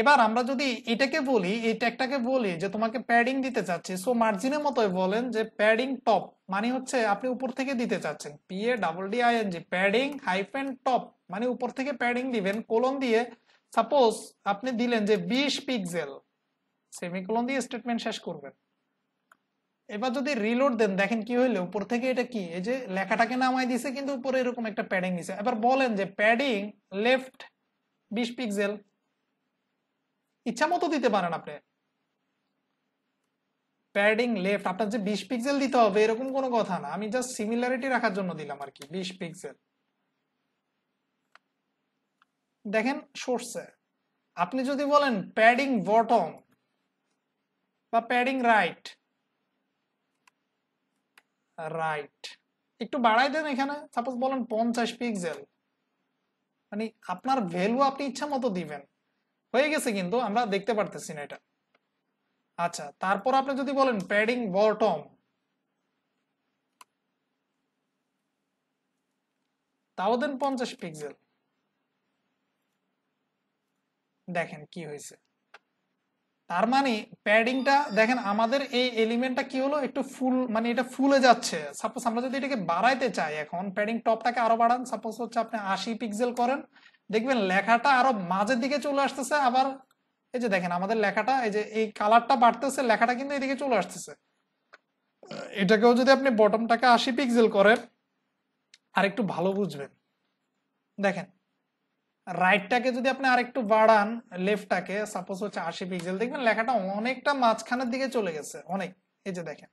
এবার আমরা যদি এটাকে বলি এই ট্যাগটাকে বলি যে তোমাকে প্যাডিং দিতে চাচ্ছি সো মার্জিনের মতোই বলেন যে প্যাডিং টপ মানে হচ্ছে আপনি উপর থেকে দিতে চাচ্ছেন P A double D I N G padding hyphen top মানে উপর থেকে প্যাডিং দিবেন কোলন দিয়ে সাপোজ আপনি দিলেন যে বিশ পিকজেল সেমিকোলন দিয়ে স্টেটমেন্ট শেষ করবেন এবার যদি রিলোড দেন দেখেন কি হইলো উপর থেকে এটা কি এই যে লেখাটাকে নামাই দিছে কিন্তু উপরে এরকম একটা প্যাডিং দিছে এবার বলেন যে প্যাডিং লেফট বিশ পিকজেল ইচ্ছা মতো দিতে পারেন আপনি প্যাডিং লেফট আপনার যে বিশ পিক্সেল দিতে হবে এরকম কোনো কথা না আমি জাস্ট সিমিলারিটি রাখার জন্য দিলাম আর কি বিশ পিক্সেল দেখেন সরষে আপনি যদি বলেন প্যাডিং বটম বা প্যাডিং রাইট রাইট একটু বাড়াই দেন এখানে সাপোজ বলেন পঞ্চাশ পিক্সেল মানে আপনার ভ্যালু আপনি ইচ্ছা মতো দিবেন হয়ে গেছে কিন্তু আমরা দেখতে পারতেছি না এটা আচ্ছা তারপর আপনি যদি বলেন প্যাডিং বটম তাও দেন পঞ্চাশ পিক্সেল দেখেন কি হয়েছে তার মানে প্যাডিংটা দেখেন আমাদের এই এলিমেন্টটা কি হলো একটু ফুল মানে এটা ফুলে যাচ্ছে সাপোজ আমরা যদি এটাকে বাড়াইতে চাই এখন প্যাডিং টপটাকে আরো বাড়ান সাপোজ হচ্ছে আপনি আশি পিক্সেল করেন দেখবেন লেখাটা আরো মাঝের দিকে চলে আসতেছে আবার এই যে দেখেন আমাদের লেখাটা এই যে এই কালারটা বাড়তেছে লেখাটা কিন্তু এদিকে চলে আসতেছে এটাকেও যদি আপনি বটমটাকে আশি পিক্সেল করেন আর একটু ভালো বুঝবেন দেখেন রাইটটাকে যদি আপনি আরেকটু বাড়ান লেফটটাকে সাপোজ হচ্ছে আশি পিক্সেল দেখবেন লেখাটা অনেকটা মাঝখানের দিকে চলে গেছে অনেক এই যে দেখেন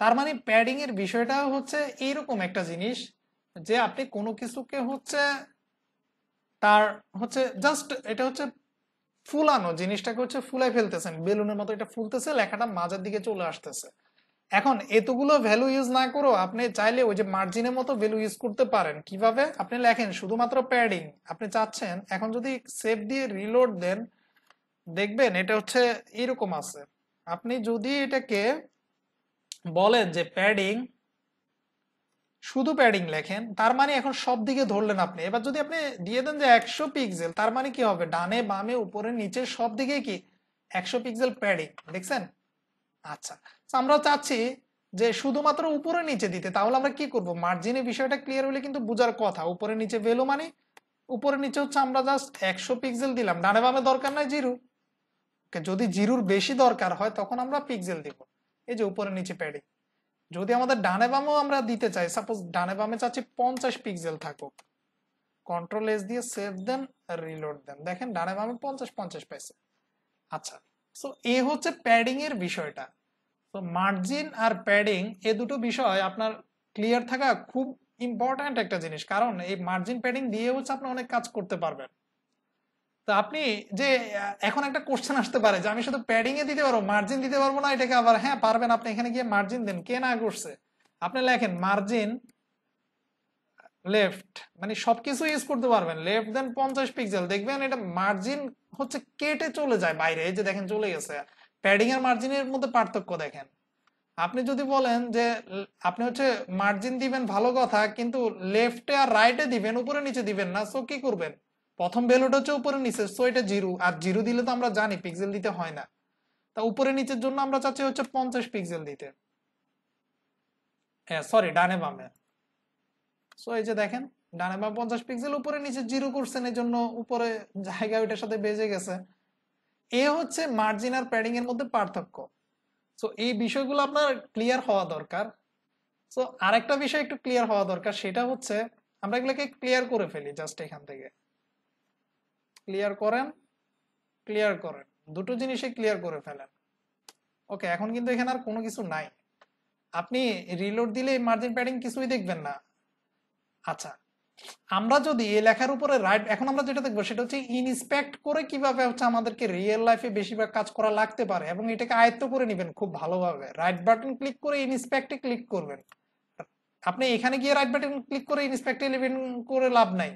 তার মানে প্যাডিং এর বিষয়টা হচ্ছে এইরকম একটা জিনিস যে আপনি কোনো কিছুকে হচ্ছে তার হচ্ছে জাস্ট এটা হচ্ছে ফুলানো জিনিসটাকে হচ্ছে ফুলাই ফেলতেছেন বেলুনের মতো এটা ফুলতেছে লেখাটা মাঝের দিকে চলে আসতেছে এখন এতগুলো ভ্যালু ইউজ না করো আপনি চাইলে ওই যে মার্জিনের মতো ভ্যালু ইউজ করতে পারেন কিভাবে আপনি লেখেন শুধুমাত্র প্যাডিং আপনি চাচ্ছেন এখন যদি সেভ দিয়ে রিলোড দেন দেখবেন এটা হচ্ছে এরকম আছে আপনি যদি এটাকে বলেন যে প্যাডিং শুধু প্যাডিং লেখেন তার মানে এখন সব দিকে ধরলেন আপনি এবার যদি আপনি দিয়ে দেন যে একশো পিক্সেল তার মানে কি হবে ডানে বামে উপরে নিচে সব দিকে কি একশো পিক্সেল প্যাডিং দেখছেন আচ্ছা আমরা চাচ্ছি যে শুধুমাত্র উপরে নিচে দিতে তাহলে আমরা কি করব মার্জিনের বিষয়টা ক্লিয়ার হলে কিন্তু বুঝার কথা উপরে নিচে ভেলু মানে উপরে নিচে হচ্ছে আমরা জাস্ট একশো পিক্সেল দিলাম ডানে বামে দরকার নাই জিরু যদি জিরুর বেশি দরকার হয় তখন আমরা পিক্সেল দিব এই যে উপরে নিচে প্যাডিং যদি আমাদের ডানে বামেও আমরা দিতে চাই সাপোজ ডানে বামে চাচ্ছি পঞ্চাশ পিক্সেল থাকুক কন্ট্রোল এস দিয়ে সেভ দেন রিলোড দেন দেখেন ডানে বামে পঞ্চাশ পঞ্চাশ পাইছে আচ্ছা সো এ হচ্ছে প্যাডিং এর বিষয়টা তো মার্জিন আর প্যাডিং এ দুটো বিষয় আপনার ক্লিয়ার থাকা খুব ইম্পর্ট্যান্ট একটা জিনিস কারণ এই মার্জিন প্যাডিং দিয়ে হচ্ছে আপনি অনেক কাজ করতে পারবেন তো আপনি যে এখন একটা কোশ্চেন আসতে পারে যে আমি শুধু প্যাডিং এ দিতে পারবো মার্জিন দিতে পারবো না এটাকে আবার হ্যাঁ পারবেন আপনি এখানে গিয়ে মার্জিন দেন কে না করছে আপনি লেখেন মার্জিন লেফট মানে সবকিছু ইউজ করতে পারবেন লেফট দেন পঞ্চাশ পিক্সেল দেখবেন এটা মার্জিন হচ্ছে কেটে চলে যায় বাইরে যে দেখেন চলে গেছে প্যাডিং এর মার্জিনের মধ্যে পার্থক্য দেখেন আপনি যদি বলেন যে আপনি হচ্ছে মার্জিন দিবেন ভালো কথা কিন্তু লেফটে আর রাইটে দিবেন উপরে নিচে দিবেন না সো কি করবেন প্রথম ভ্যালুটা হচ্ছে উপরে নিচে সো এটা জিরো আর জিরো দিলে তো আমরা জানি পিক্সেল দিতে হয় না তা উপরে নিচের জন্য আমরা চাচ্ছি হচ্ছে পঞ্চাশ পিক্সেল দিতে হ্যাঁ সরি ডানে বামে সো এই যে দেখেন ডানে বামে পঞ্চাশ পিক্সেল উপরে নিচে জিরো করছেন এর জন্য উপরে জায়গা ওইটার সাথে বেজে গেছে এ হচ্ছে মার্জিন আর প্যাডিং এর মধ্যে পার্থক্য সো এই বিষয়গুলো আপনার ক্লিয়ার হওয়া দরকার সো আরেকটা বিষয় একটু ক্লিয়ার হওয়া দরকার সেটা হচ্ছে আমরা এগুলোকে ক্লিয়ার করে ফেলি জাস্ট এখান থেকে ক্লিয়ার করেন ক্লিয়ার করেন দুটো জিনিসই ক্লিয়ার করে ফেলেন ওকে এখন কিন্তু এখানে আর কোনো কিছু নাই আপনি রিলোড দিলে মার্জিন প্যাডিং কিছুই দেখবেন না আচ্ছা আমরা যদি এই লেখার উপরে রাইট এখন আমরা যেটা দেখবো সেটা হচ্ছে ইনস্পেক্ট করে কিভাবে হচ্ছে আমাদেরকে রিয়েল লাইফে বেশিরভাগ কাজ করা লাগতে পারে এবং এটাকে আয়ত্ত করে নেবেন খুব ভালোভাবে রাইট বাটন ক্লিক করে ইনস্পেক্টে ক্লিক করবেন আপনি এখানে গিয়ে রাইট বাটন ক্লিক করে ইনস্পেক্টে ইলেভেন করে লাভ নাই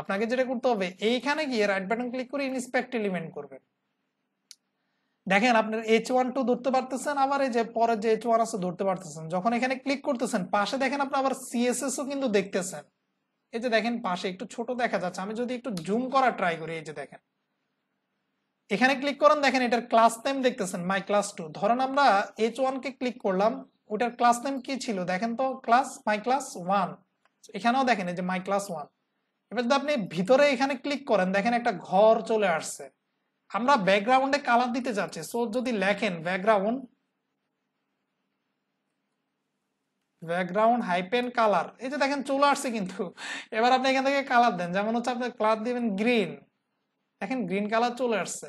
আপনাকে যেটা করতে হবে এইখানে গিয়ে রাইট বাটন ক্লিক করে ইনস্পেক্ট এলিমেন্ট করবেন দেখেন আপনার এইচ ওয়ান টু ধরতে পারতেছেন আবার এই যে পরে যে এইচ ওয়ান আছে ধরতে পারতেছেন যখন এখানে ক্লিক করতেছেন পাশে দেখেন আপনি আবার ও কিন্তু দেখতেছেন এই যে দেখেন পাশে একটু ছোট দেখা যাচ্ছে আমি যদি একটু জুম করা ট্রাই করি এই যে দেখেন এখানে ক্লিক করেন দেখেন এটার ক্লাস নেম দেখতেছেন মাই ক্লাস টু ধরেন আমরা এইচ কে ক্লিক করলাম ওটার ক্লাস নেম কি ছিল দেখেন তো ক্লাস মাই ক্লাস ওয়ান এখানেও দেখেন এই যে মাই ক্লাস ওয়ান এবার যদি আপনি ভিতরে এখানে ক্লিক করেন দেখেন একটা ঘর চলে আসছে আমরা ব্যাকগ্রাউন্ডে কালার দিতে যাচ্ছি সো যদি লেখেন ব্যাকগ্রাউন্ড ব্যাকগ্রাউন্ড হাইপেন কালার এই যে দেখেন চলে আসছে কিন্তু এবার আপনি এখান থেকে কালার দেন যেমন হচ্ছে আপনি কালার দিবেন গ্রিন দেখেন গ্রিন কালার চলে আসছে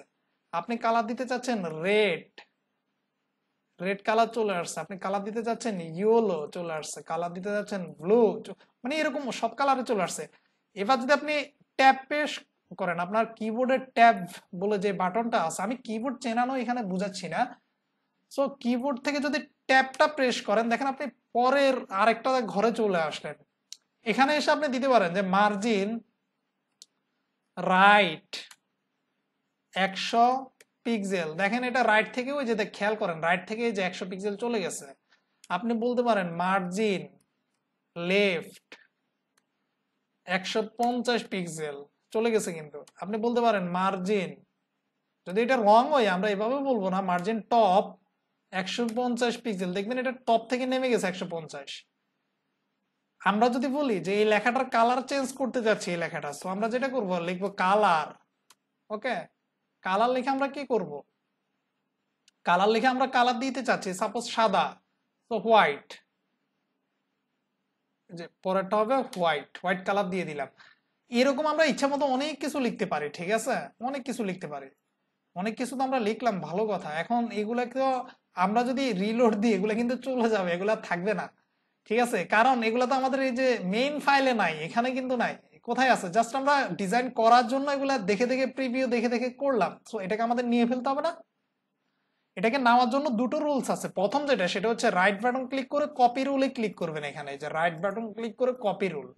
আপনি কালার দিতে চাচ্ছেন রেড রেড কালার চলে আসছে আপনি কালার দিতে চাচ্ছেন ইয়েলো চলে আসছে কালার দিতে চাচ্ছেন ব্লু মানে এরকম সব কালারে চলে আসছে এবার যদি আপনি ট্যাব পেশ করেন আপনার কিবোর্ডের ট্যাব বলে যে বাটনটা আছে আমি কিবোর্ড চেনানো এখানে বুঝাচ্ছি না সো কিবোর্ড থেকে যদি ট্যাবটা প্রেস করেন দেখেন আপনি পরের আরেকটা ঘরে চলে আসলেন এখানে এসে আপনি দিতে পারেন যে মার্জিন রাইট একশো পিক্সেল দেখেন এটা রাইট থেকে ওই যে খেয়াল করেন রাইট থেকে যে একশো পিক্সেল চলে গেছে আপনি বলতে পারেন মার্জিন লেফট একশো পঞ্চাশ পিক্সেল চলে গেছে কিন্তু আপনি বলতে পারেন মার্জিন যদি এটা রং হয় আমরা এভাবে বলবো না মার্জিন টপ একশো পঞ্চাশ পিক্সেল দেখবেন এটা টপ থেকে নেমে গেছে একশো পঞ্চাশ আমরা যদি বলি যে এই লেখাটার কালার চেঞ্জ করতে যাচ্ছি এই লেখাটা তো আমরা যেটা করব লিখবো কালার ওকে কালার লিখে আমরা কি করব কালার লিখে আমরা কালার দিতে চাচ্ছি সাপোজ সাদা তো হোয়াইট যে পরেরটা হবে হোয়াইট হোয়াইট কালার দিয়ে দিলাম এরকম আমরা ইচ্ছা মতো অনেক কিছু লিখতে পারি ঠিক আছে অনেক কিছু লিখতে পারি অনেক কিছু তো আমরা লিখলাম ভালো কথা এখন এগুলা তো আমরা যদি রিলোড দিই এগুলো কিন্তু চলে যাবে এগুলা থাকবে না ঠিক আছে কারণ এগুলো তো আমাদের এই যে মেইন ফাইলে নাই এখানে কিন্তু নাই কোথায় আছে জাস্ট আমরা ডিজাইন করার জন্য এগুলা দেখে দেখে প্রিভিউ দেখে দেখে করলাম তো এটাকে আমাদের নিয়ে ফেলতে হবে না এটাকে নামার জন্য দুটো রুলস আছে প্রথম যেটা সেটা হচ্ছে রাইট বাটন ক্লিক করে কপি রুলে ক্লিক করবেন এখানে যে রাইট বাটন ক্লিক করে কপি রুল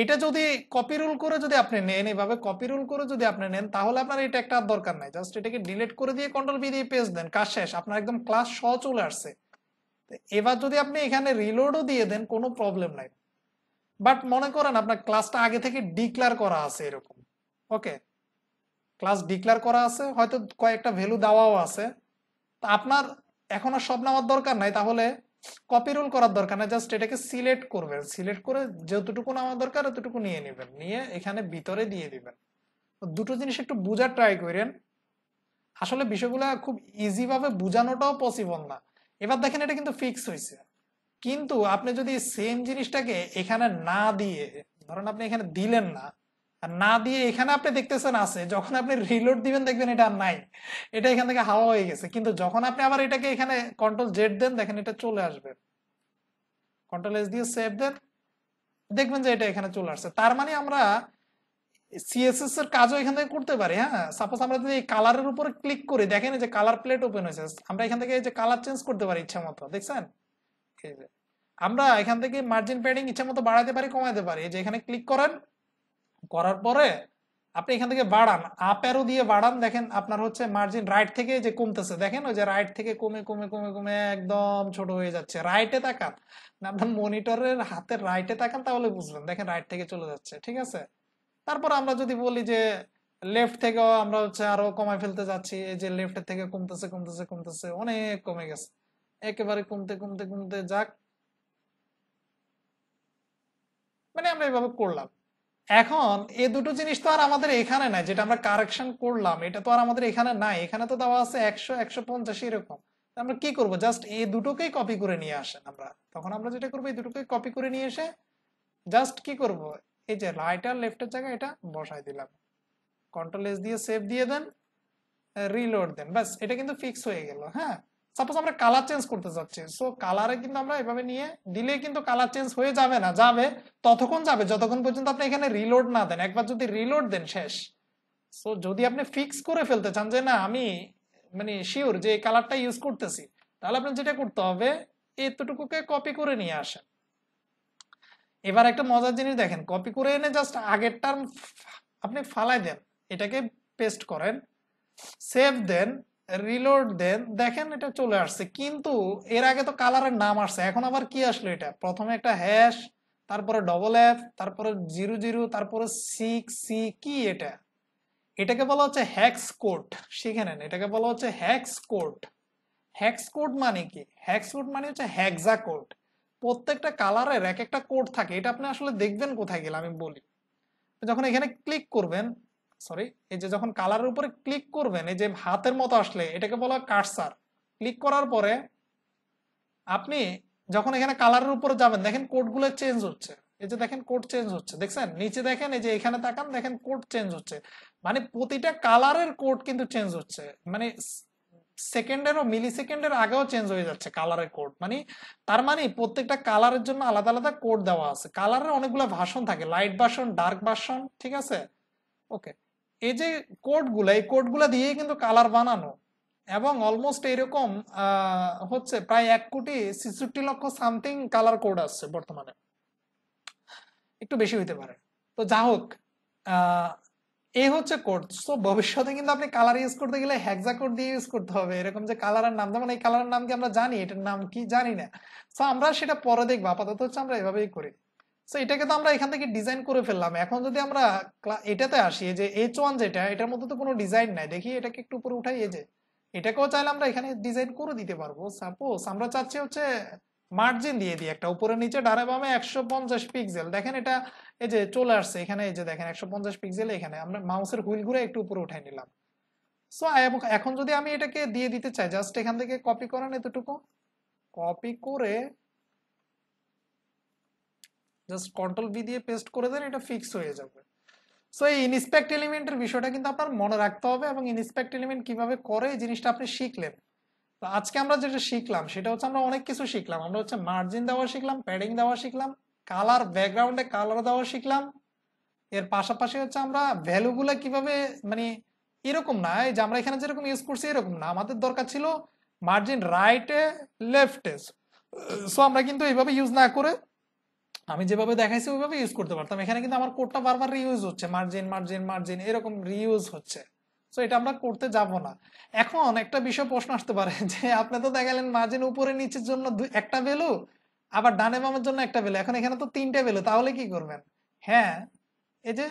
এটা যদি কপি রুল করে যদি আপনি নেন এভাবে কপি রুল করে যদি আপনি নেন তাহলে আপনার এটা একটা দরকার নাই জাস্ট এটাকে ডিলিট করে দিয়ে কন্ট্রোল বি দিয়ে পেজ দেন কাজ শেষ আপনার একদম ক্লাস স চলে আসছে এবার যদি আপনি এখানে রিলোডও দিয়ে দেন কোনো প্রবলেম নাই বাট মনে করেন আপনার ক্লাসটা আগে থেকে ডিক্লার করা আছে এরকম ওকে ক্লাস ডিক্লার করা আছে হয়তো কয়েকটা ভ্যালু দেওয়াও আছে আপনার এখন আর সব নামার দরকার নাই তাহলে কপি রোল করার দরকার নাই জাস্ট এটাকে সিলেক্ট করবেন সিলেক্ট করে যতটুকু নামার দরকার ততটুকু নিয়ে নেবেন নিয়ে এখানে ভিতরে দিয়ে দিবেন দুটো জিনিস একটু বোঝার ট্রাই করেন আসলে বিষয়গুলো খুব ইজিভাবে বোঝানোটাও পসিবল না এবার দেখেন এটা কিন্তু ফিক্স হয়েছে কিন্তু আপনি যদি সেম জিনিসটাকে এখানে না দিয়ে ধরেন আপনি এখানে দিলেন না আর না দিয়ে এখানে আপনি দেখতেছেন আছে যখন আপনি রিলোড দিবেন দেখবেন এটা আর নাই এটা এখান থেকে হাওয়া হয়ে গেছে কিন্তু যখন আপনি আবার এটাকে এখানে কন্ট্রোল জেড দেন দেখেন এটা চলে আসবে কন্ট্রোল এস দিয়ে সেভ দেন দেখবেন যে এটা এখানে চলে আসছে তার মানে আমরা সিএসএস এর কাজও এখান থেকে করতে পারি হ্যাঁ সাপোজ আমরা যদি কালারের উপরে ক্লিক করি দেখেন যে কালার প্লেট ওপেন হয়েছে আমরা এখান থেকে এই যে কালার চেঞ্জ করতে পারি ইচ্ছা মতো দেখছেন আমরা এখান থেকে মার্জিন প্যাডিং ইচ্ছা মতো বাড়াতে পারি কমাতে পারি যে এখানে ক্লিক করেন করার পরে আপনি এখান থেকে বাড়ান আপেরো দিয়ে বাড়ান দেখেন আপনার হচ্ছে মার্জিন রাইট থেকে যে কমতেছে দেখেন ওই যে রাইট থেকে কমে কমে কমে কমে একদম ছোট হয়ে যাচ্ছে রাইটে তাকান আপনার মনিটরের হাতের রাইটে তাকান তাহলে বুঝবেন দেখেন রাইট থেকে চলে যাচ্ছে ঠিক আছে তারপর আমরা যদি বলি যে লেফট থেকেও আমরা হচ্ছে আরো কমায় ফেলতে যাচ্ছি এই যে লেফট থেকে কমতেছে কমতেছে কমতেছে অনেক কমে গেছে একেবারে কমতে কমতে কমতে যাক মানে আমরা এইভাবে করলাম এখন এ দুটো জিনিস তো আর আমাদের এখানে নাই যেটা আমরা কারেকশন করলাম এটা তো আর আমাদের এখানে নাই এখানে তো দেওয়া আছে একশো একশো পঞ্চাশ এরকম আমরা কি করব জাস্ট এ দুটোকেই কপি করে নিয়ে আসেন আমরা তখন আমরা যেটা করবো এই দুটোকে কপি করে নিয়ে এসে জাস্ট কি করব এই যে রাইট আর লেফটের জায়গায় এটা বসাই দিলাম কন্ট্রোল এস দিয়ে সেভ দিয়ে দেন রিলোড দেন ব্যাস এটা কিন্তু ফিক্স হয়ে গেল হ্যাঁ সাপোজ আমরা কালার চেঞ্জ করতে চাচ্ছি সো কালারে কিন্তু আমরা এভাবে নিয়ে দিলে কিন্তু কালার চেঞ্জ হয়ে যাবে না যাবে ততক্ষণ যাবে যতক্ষণ পর্যন্ত আপনি এখানে রিলোড না দেন একবার যদি রিলোড দেন শেষ সো যদি আপনি ফিক্স করে ফেলতে চান যে না আমি মানে শিওর যে কালারটা ইউজ করতেছি তাহলে আপনার যেটা করতে হবে এতটুকুকে কপি করে নিয়ে আসেন এবার একটা মজার জিনিস দেখেন কপি করে এনে জাস্ট আগের টার্ম আপনি ফালাই দেন এটাকে পেস্ট করেন সেভ দেন রিলোড দেন দেখেন এটা চলে আসছে কিন্তু এর আগে তো কালারের নাম আসছে এখন আবার কি আসলো এটা প্রথমে একটা হ্যাশ তারপরে ডবল এফ তারপরে জিরো জিরো তারপরে সিক্স সি কি এটা এটাকে বলা হচ্ছে হ্যাক্স কোড শিখে নেন এটাকে বলা হচ্ছে হ্যাক্স কোড হ্যাক্স কোড মানে কি হ্যাক্স কোড মানে হচ্ছে হ্যাকজা কোড প্রত্যেকটা কালারের এক একটা কোড থাকে এটা আপনি আসলে দেখবেন কোথায় গেলে আমি বলি যখন এখানে ক্লিক করবেন সরি এই যে যখন কালারের উপরে ক্লিক করবেন এই যে হাতের মতো আসলে এটাকে বলা হয় কার্সার ক্লিক করার পরে আপনি যখন এখানে কালারের উপরে যাবেন দেখেন কোডগুলো চেঞ্জ হচ্ছে এই যে দেখেন কোড চেঞ্জ হচ্ছে দেখছেন নিচে দেখেন এই যে এখানে তাকান দেখেন কোড চেঞ্জ হচ্ছে মানে প্রতিটা কালারের কোড কিন্তু চেঞ্জ হচ্ছে মানে সেকেন্ডের ও মিলি সেকেন্ডের আগেও চেঞ্জ হয়ে যাচ্ছে কালারের কোড মানে তার মানে প্রত্যেকটা কালারের জন্য আলাদা আলাদা কোড দেওয়া আছে কালারের অনেকগুলো ভাষণ থাকে লাইট ভাষণ ডার্ক ভাষণ ঠিক আছে ওকে এই যে কোডগুলো এই কোডগুলো দিয়েই কিন্তু কালার বানানো এবং অলমোস্ট এরকম হচ্ছে প্রায় এক কোটি ছেষট্টি লক্ষ সামথিং কালার কোড আসছে বর্তমানে একটু বেশি হইতে পারে তো যা হোক এই হচ্ছে কোড সো ভবিষ্যতে কিন্তু আপনি কালার ইউজ করতে গেলে হ্যাকজা কোড দিয়ে ইউজ করতে হবে এরকম যে কালারের নাম যেমন এই কালারের নাম কি আমরা জানি এটার নাম কি জানি না সো আমরা সেটা পরে দেখবো আপাতত হচ্ছে আমরা এভাবেই করি সো এটাকে তো আমরা এখান থেকে ডিজাইন করে ফেললাম এখন যদি আমরা এটাতে আসি যে এইচ ওয়ান যেটা এটার মধ্যে তো কোনো ডিজাইন নাই দেখি এটাকে একটু উপরে উঠাই এই যে এটাকেও চাইলে আমরা এখানে ডিজাইন করে দিতে পারবো সাপোজ আমরা চাচ্ছি হচ্ছে মার্জিন দিয়ে দিই একটা উপরে নিচে ডারে বামে একশো পঞ্চাশ পিক্সেল দেখেন এটা এই যে চলে আসছে এখানে এই যে দেখেন একশো পঞ্চাশ পিক্সেল এখানে আমরা মাউসের হুইল ঘুরে একটু উপরে উঠাই নিলাম সো এখন যদি আমি এটাকে দিয়ে দিতে চাই জাস্ট এখান থেকে কপি করেন এতটুকু কপি করে জাস্ট কন্ট্রোল বি দিয়ে পেস্ট করে দেন এটা ফিক্স হয়ে যাবে সো এই ইনস্পেক্ট এলিমেন্টের বিষয়টা কিন্তু আপনার মনে রাখতে হবে এবং ইনস্পেক্ট এলিমেন্ট কিভাবে করে এই জিনিসটা আপনি শিখলেন তো আজকে আমরা যেটা শিখলাম সেটা হচ্ছে আমরা অনেক কিছু শিখলাম আমরা হচ্ছে মার্জিন দেওয়া শিখলাম প্যাডিং দেওয়া শিখলাম কালার ব্যাকগ্রাউন্ডে কালার দেওয়া শিখলাম এর পাশাপাশি হচ্ছে আমরা ভ্যালুগুলো কিভাবে মানে এরকম না যে আমরা এখানে যেরকম ইউজ করছি এরকম না আমাদের দরকার ছিল মার্জিন রাইটে লেফটে সো আমরা কিন্তু এইভাবে ইউজ না করে আমি যেভাবে দেখাইছি ওইভাবে ইউজ করতে পারতাম এখানে কিন্তু আমার কোডটা বারবার রিউজ হচ্ছে মার্জিন মার্জিন মার্জিন এরকম রিউজ হচ্ছে সো এটা আমরা করতে যাব না এখন একটা বিষয় প্রশ্ন আসতে পারে যে আপনি তো দেখালেন মার্জিন উপরে নিচের জন্য একটা ভ্যালু আবার ডানে বামের জন্য একটা ভ্যালু এখন এখানে তো তিনটা ভ্যালু তাহলে কি করবেন হ্যাঁ এই যে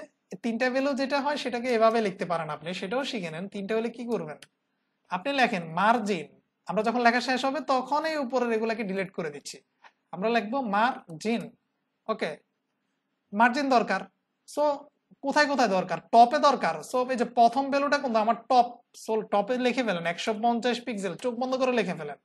তিনটা ভ্যালু যেটা হয় সেটাকে এভাবে লিখতে পারেন আপনি সেটাও শিখে নেন তিনটা হলে কি করবেন আপনি লেখেন মার্জিন আমরা যখন লেখা শেষ হবে তখন এই উপরের এগুলাকে ডিলিট করে দিচ্ছি আমরা লিখবো মার্জিন ওকে মার্জিন দরকার সো কোথায় কোথায় দরকার টপে দরকার সো এই যে প্রথম ভ্যালুটা কিন্তু আমার টপ সো টপে লিখে ফেলেন একশো পঞ্চাশ পিক্সেল চোখ বন্ধ করে লিখে ফেলেন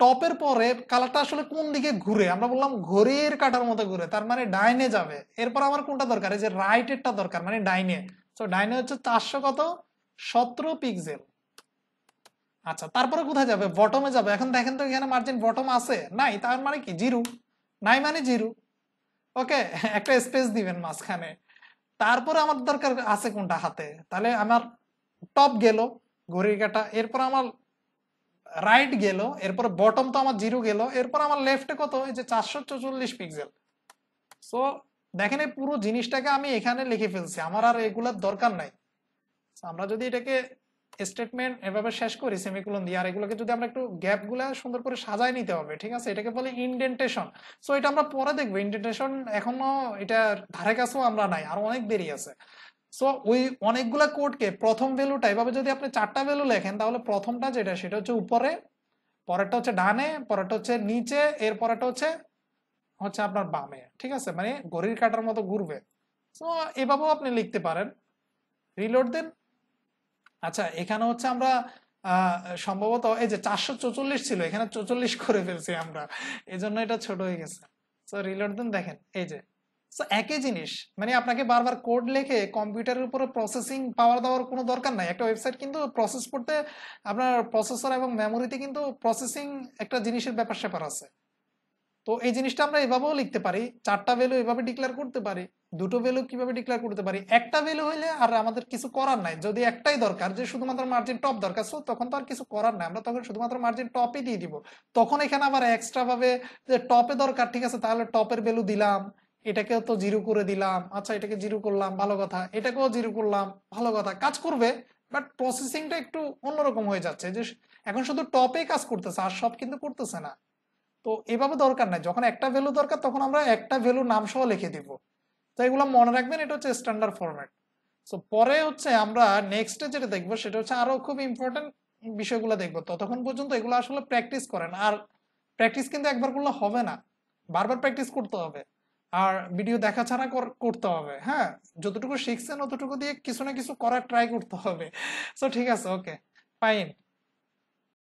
টপের পরে কালারটা আসলে কোন দিকে ঘুরে আমরা বললাম ঘড়ির কাটার মতো ঘুরে তার মানে ডাইনে যাবে এরপর আমার কোনটা দরকার এই যে রাইটেরটা দরকার মানে ডাইনে সো ডাইনে হচ্ছে চারশো কত সতেরো পিক্সেল আচ্ছা তারপরে কোথায় যাবে বটমে যাবে এখন দেখেন তো এখানে মার্জিন বটম আছে নাই তার মানে কি জিরো নাই মানে জিরো ওকে একটা স্পেস দিবেন মাঝখানে তারপরে আমার দরকার আছে কোনটা হাতে তাহলে আমার টপ গেল ঘড়ির কাটা এরপর আমার রাইট গেল এরপর বটম তো আমার জিরো গেল এরপর আমার লেফটে কত এই যে চারশো চৌচল্লিশ পিক্সেল সো দেখেন এই পুরো জিনিসটাকে আমি এখানে লিখে ফেলছি আমার আর এগুলার দরকার নাই আমরা যদি এটাকে স্টেটমেন্ট এভাবে শেষ করি সেমিকুলন দিয়ে আর এগুলোকে যদি আমরা একটু গ্যাপগুলা সুন্দর করে সাজায় নিতে হবে ঠিক আছে এটাকে বলে ইনডেন্টেশন সো এটা আমরা পরে দেখবো ইনডেন্টেশন এখনো এটার ধারে কাছেও আমরা নাই আর অনেক দেরি আছে সো ওই অনেকগুলা কোডকে প্রথম ভ্যালুটা এভাবে যদি আপনি চারটা ভ্যালু লেখেন তাহলে প্রথমটা যেটা সেটা হচ্ছে উপরে পরেরটা হচ্ছে ডানে পরেরটা হচ্ছে নিচে এর পরেরটা হচ্ছে হচ্ছে আপনার বামে ঠিক আছে মানে ঘড়ির কাটার মতো ঘুরবে সো এভাবেও আপনি লিখতে পারেন রিলোড দেন আচ্ছা এখানে হচ্ছে আমরা সম্ভবত এই যে চারশো চৌচল্লিশ ছিল এখানে চৌচল্লিশ করে ফেলছি আমরা এই জন্য এটা ছোট হয়ে গেছে রিলোড দেখেন এই যে একই জিনিস মানে আপনাকে বারবার কোড লেখে কম্পিউটারের উপরে প্রসেসিং পাওয়ার দেওয়ার কোনো দরকার নাই একটা ওয়েবসাইট কিন্তু প্রসেস করতে আপনার প্রসেসর এবং মেমোরিতে কিন্তু প্রসেসিং একটা জিনিসের ব্যাপার স্যাপার আছে তো এই জিনিসটা আমরা এভাবেও লিখতে পারি চারটা ভ্যালু এভাবে ডিক্লেয়ার করতে পারি দুটো ভ্যালু কিভাবে ডিক্লেয়ার করতে পারি একটা ভ্যালু হইলে আর আমাদের কিছু করার নাই যদি একটাই দরকার যে শুধুমাত্র মার্জিন টপ দরকার সো তখন তো আর কিছু করার নাই আমরা তখন শুধুমাত্র মার্জিন টপই দিয়ে দিব তখন এখানে আবার এক্সট্রা ভাবে যে টপে দরকার ঠিক আছে তাহলে টপের ভ্যালু দিলাম এটাকেও তো জিরো করে দিলাম আচ্ছা এটাকে জিরো করলাম ভালো কথা এটাকেও জিরো করলাম ভালো কথা কাজ করবে বাট প্রসেসিংটা একটু অন্যরকম হয়ে যাচ্ছে যে এখন শুধু টপে কাজ করতেছে আর সব কিন্তু করতেছে না তো এভাবে দরকার নাই যখন একটা ভ্যালু দরকার তখন আমরা একটা ভ্যালু নাম সহ লিখে দিব তো এগুলো মনে রাখবেন এটা হচ্ছে স্ট্যান্ডার্ড ফরম্যাট সো পরে হচ্ছে আমরা নেক্সটে যেটা দেখবো সেটা হচ্ছে আরো খুব ইম্পর্টেন্ট বিষয়গুলো দেখবো ততক্ষণ পর্যন্ত এগুলো আসলে প্র্যাকটিস করেন আর প্র্যাকটিস কিন্তু একবার করলে হবে না বারবার প্র্যাকটিস করতে হবে আর ভিডিও দেখা ছাড়া করতে হবে হ্যাঁ যতটুকু শিখছেন অতটুকু দিয়ে কিছু না কিছু করার ট্রাই করতে হবে সো ঠিক আছে ওকে ফাইন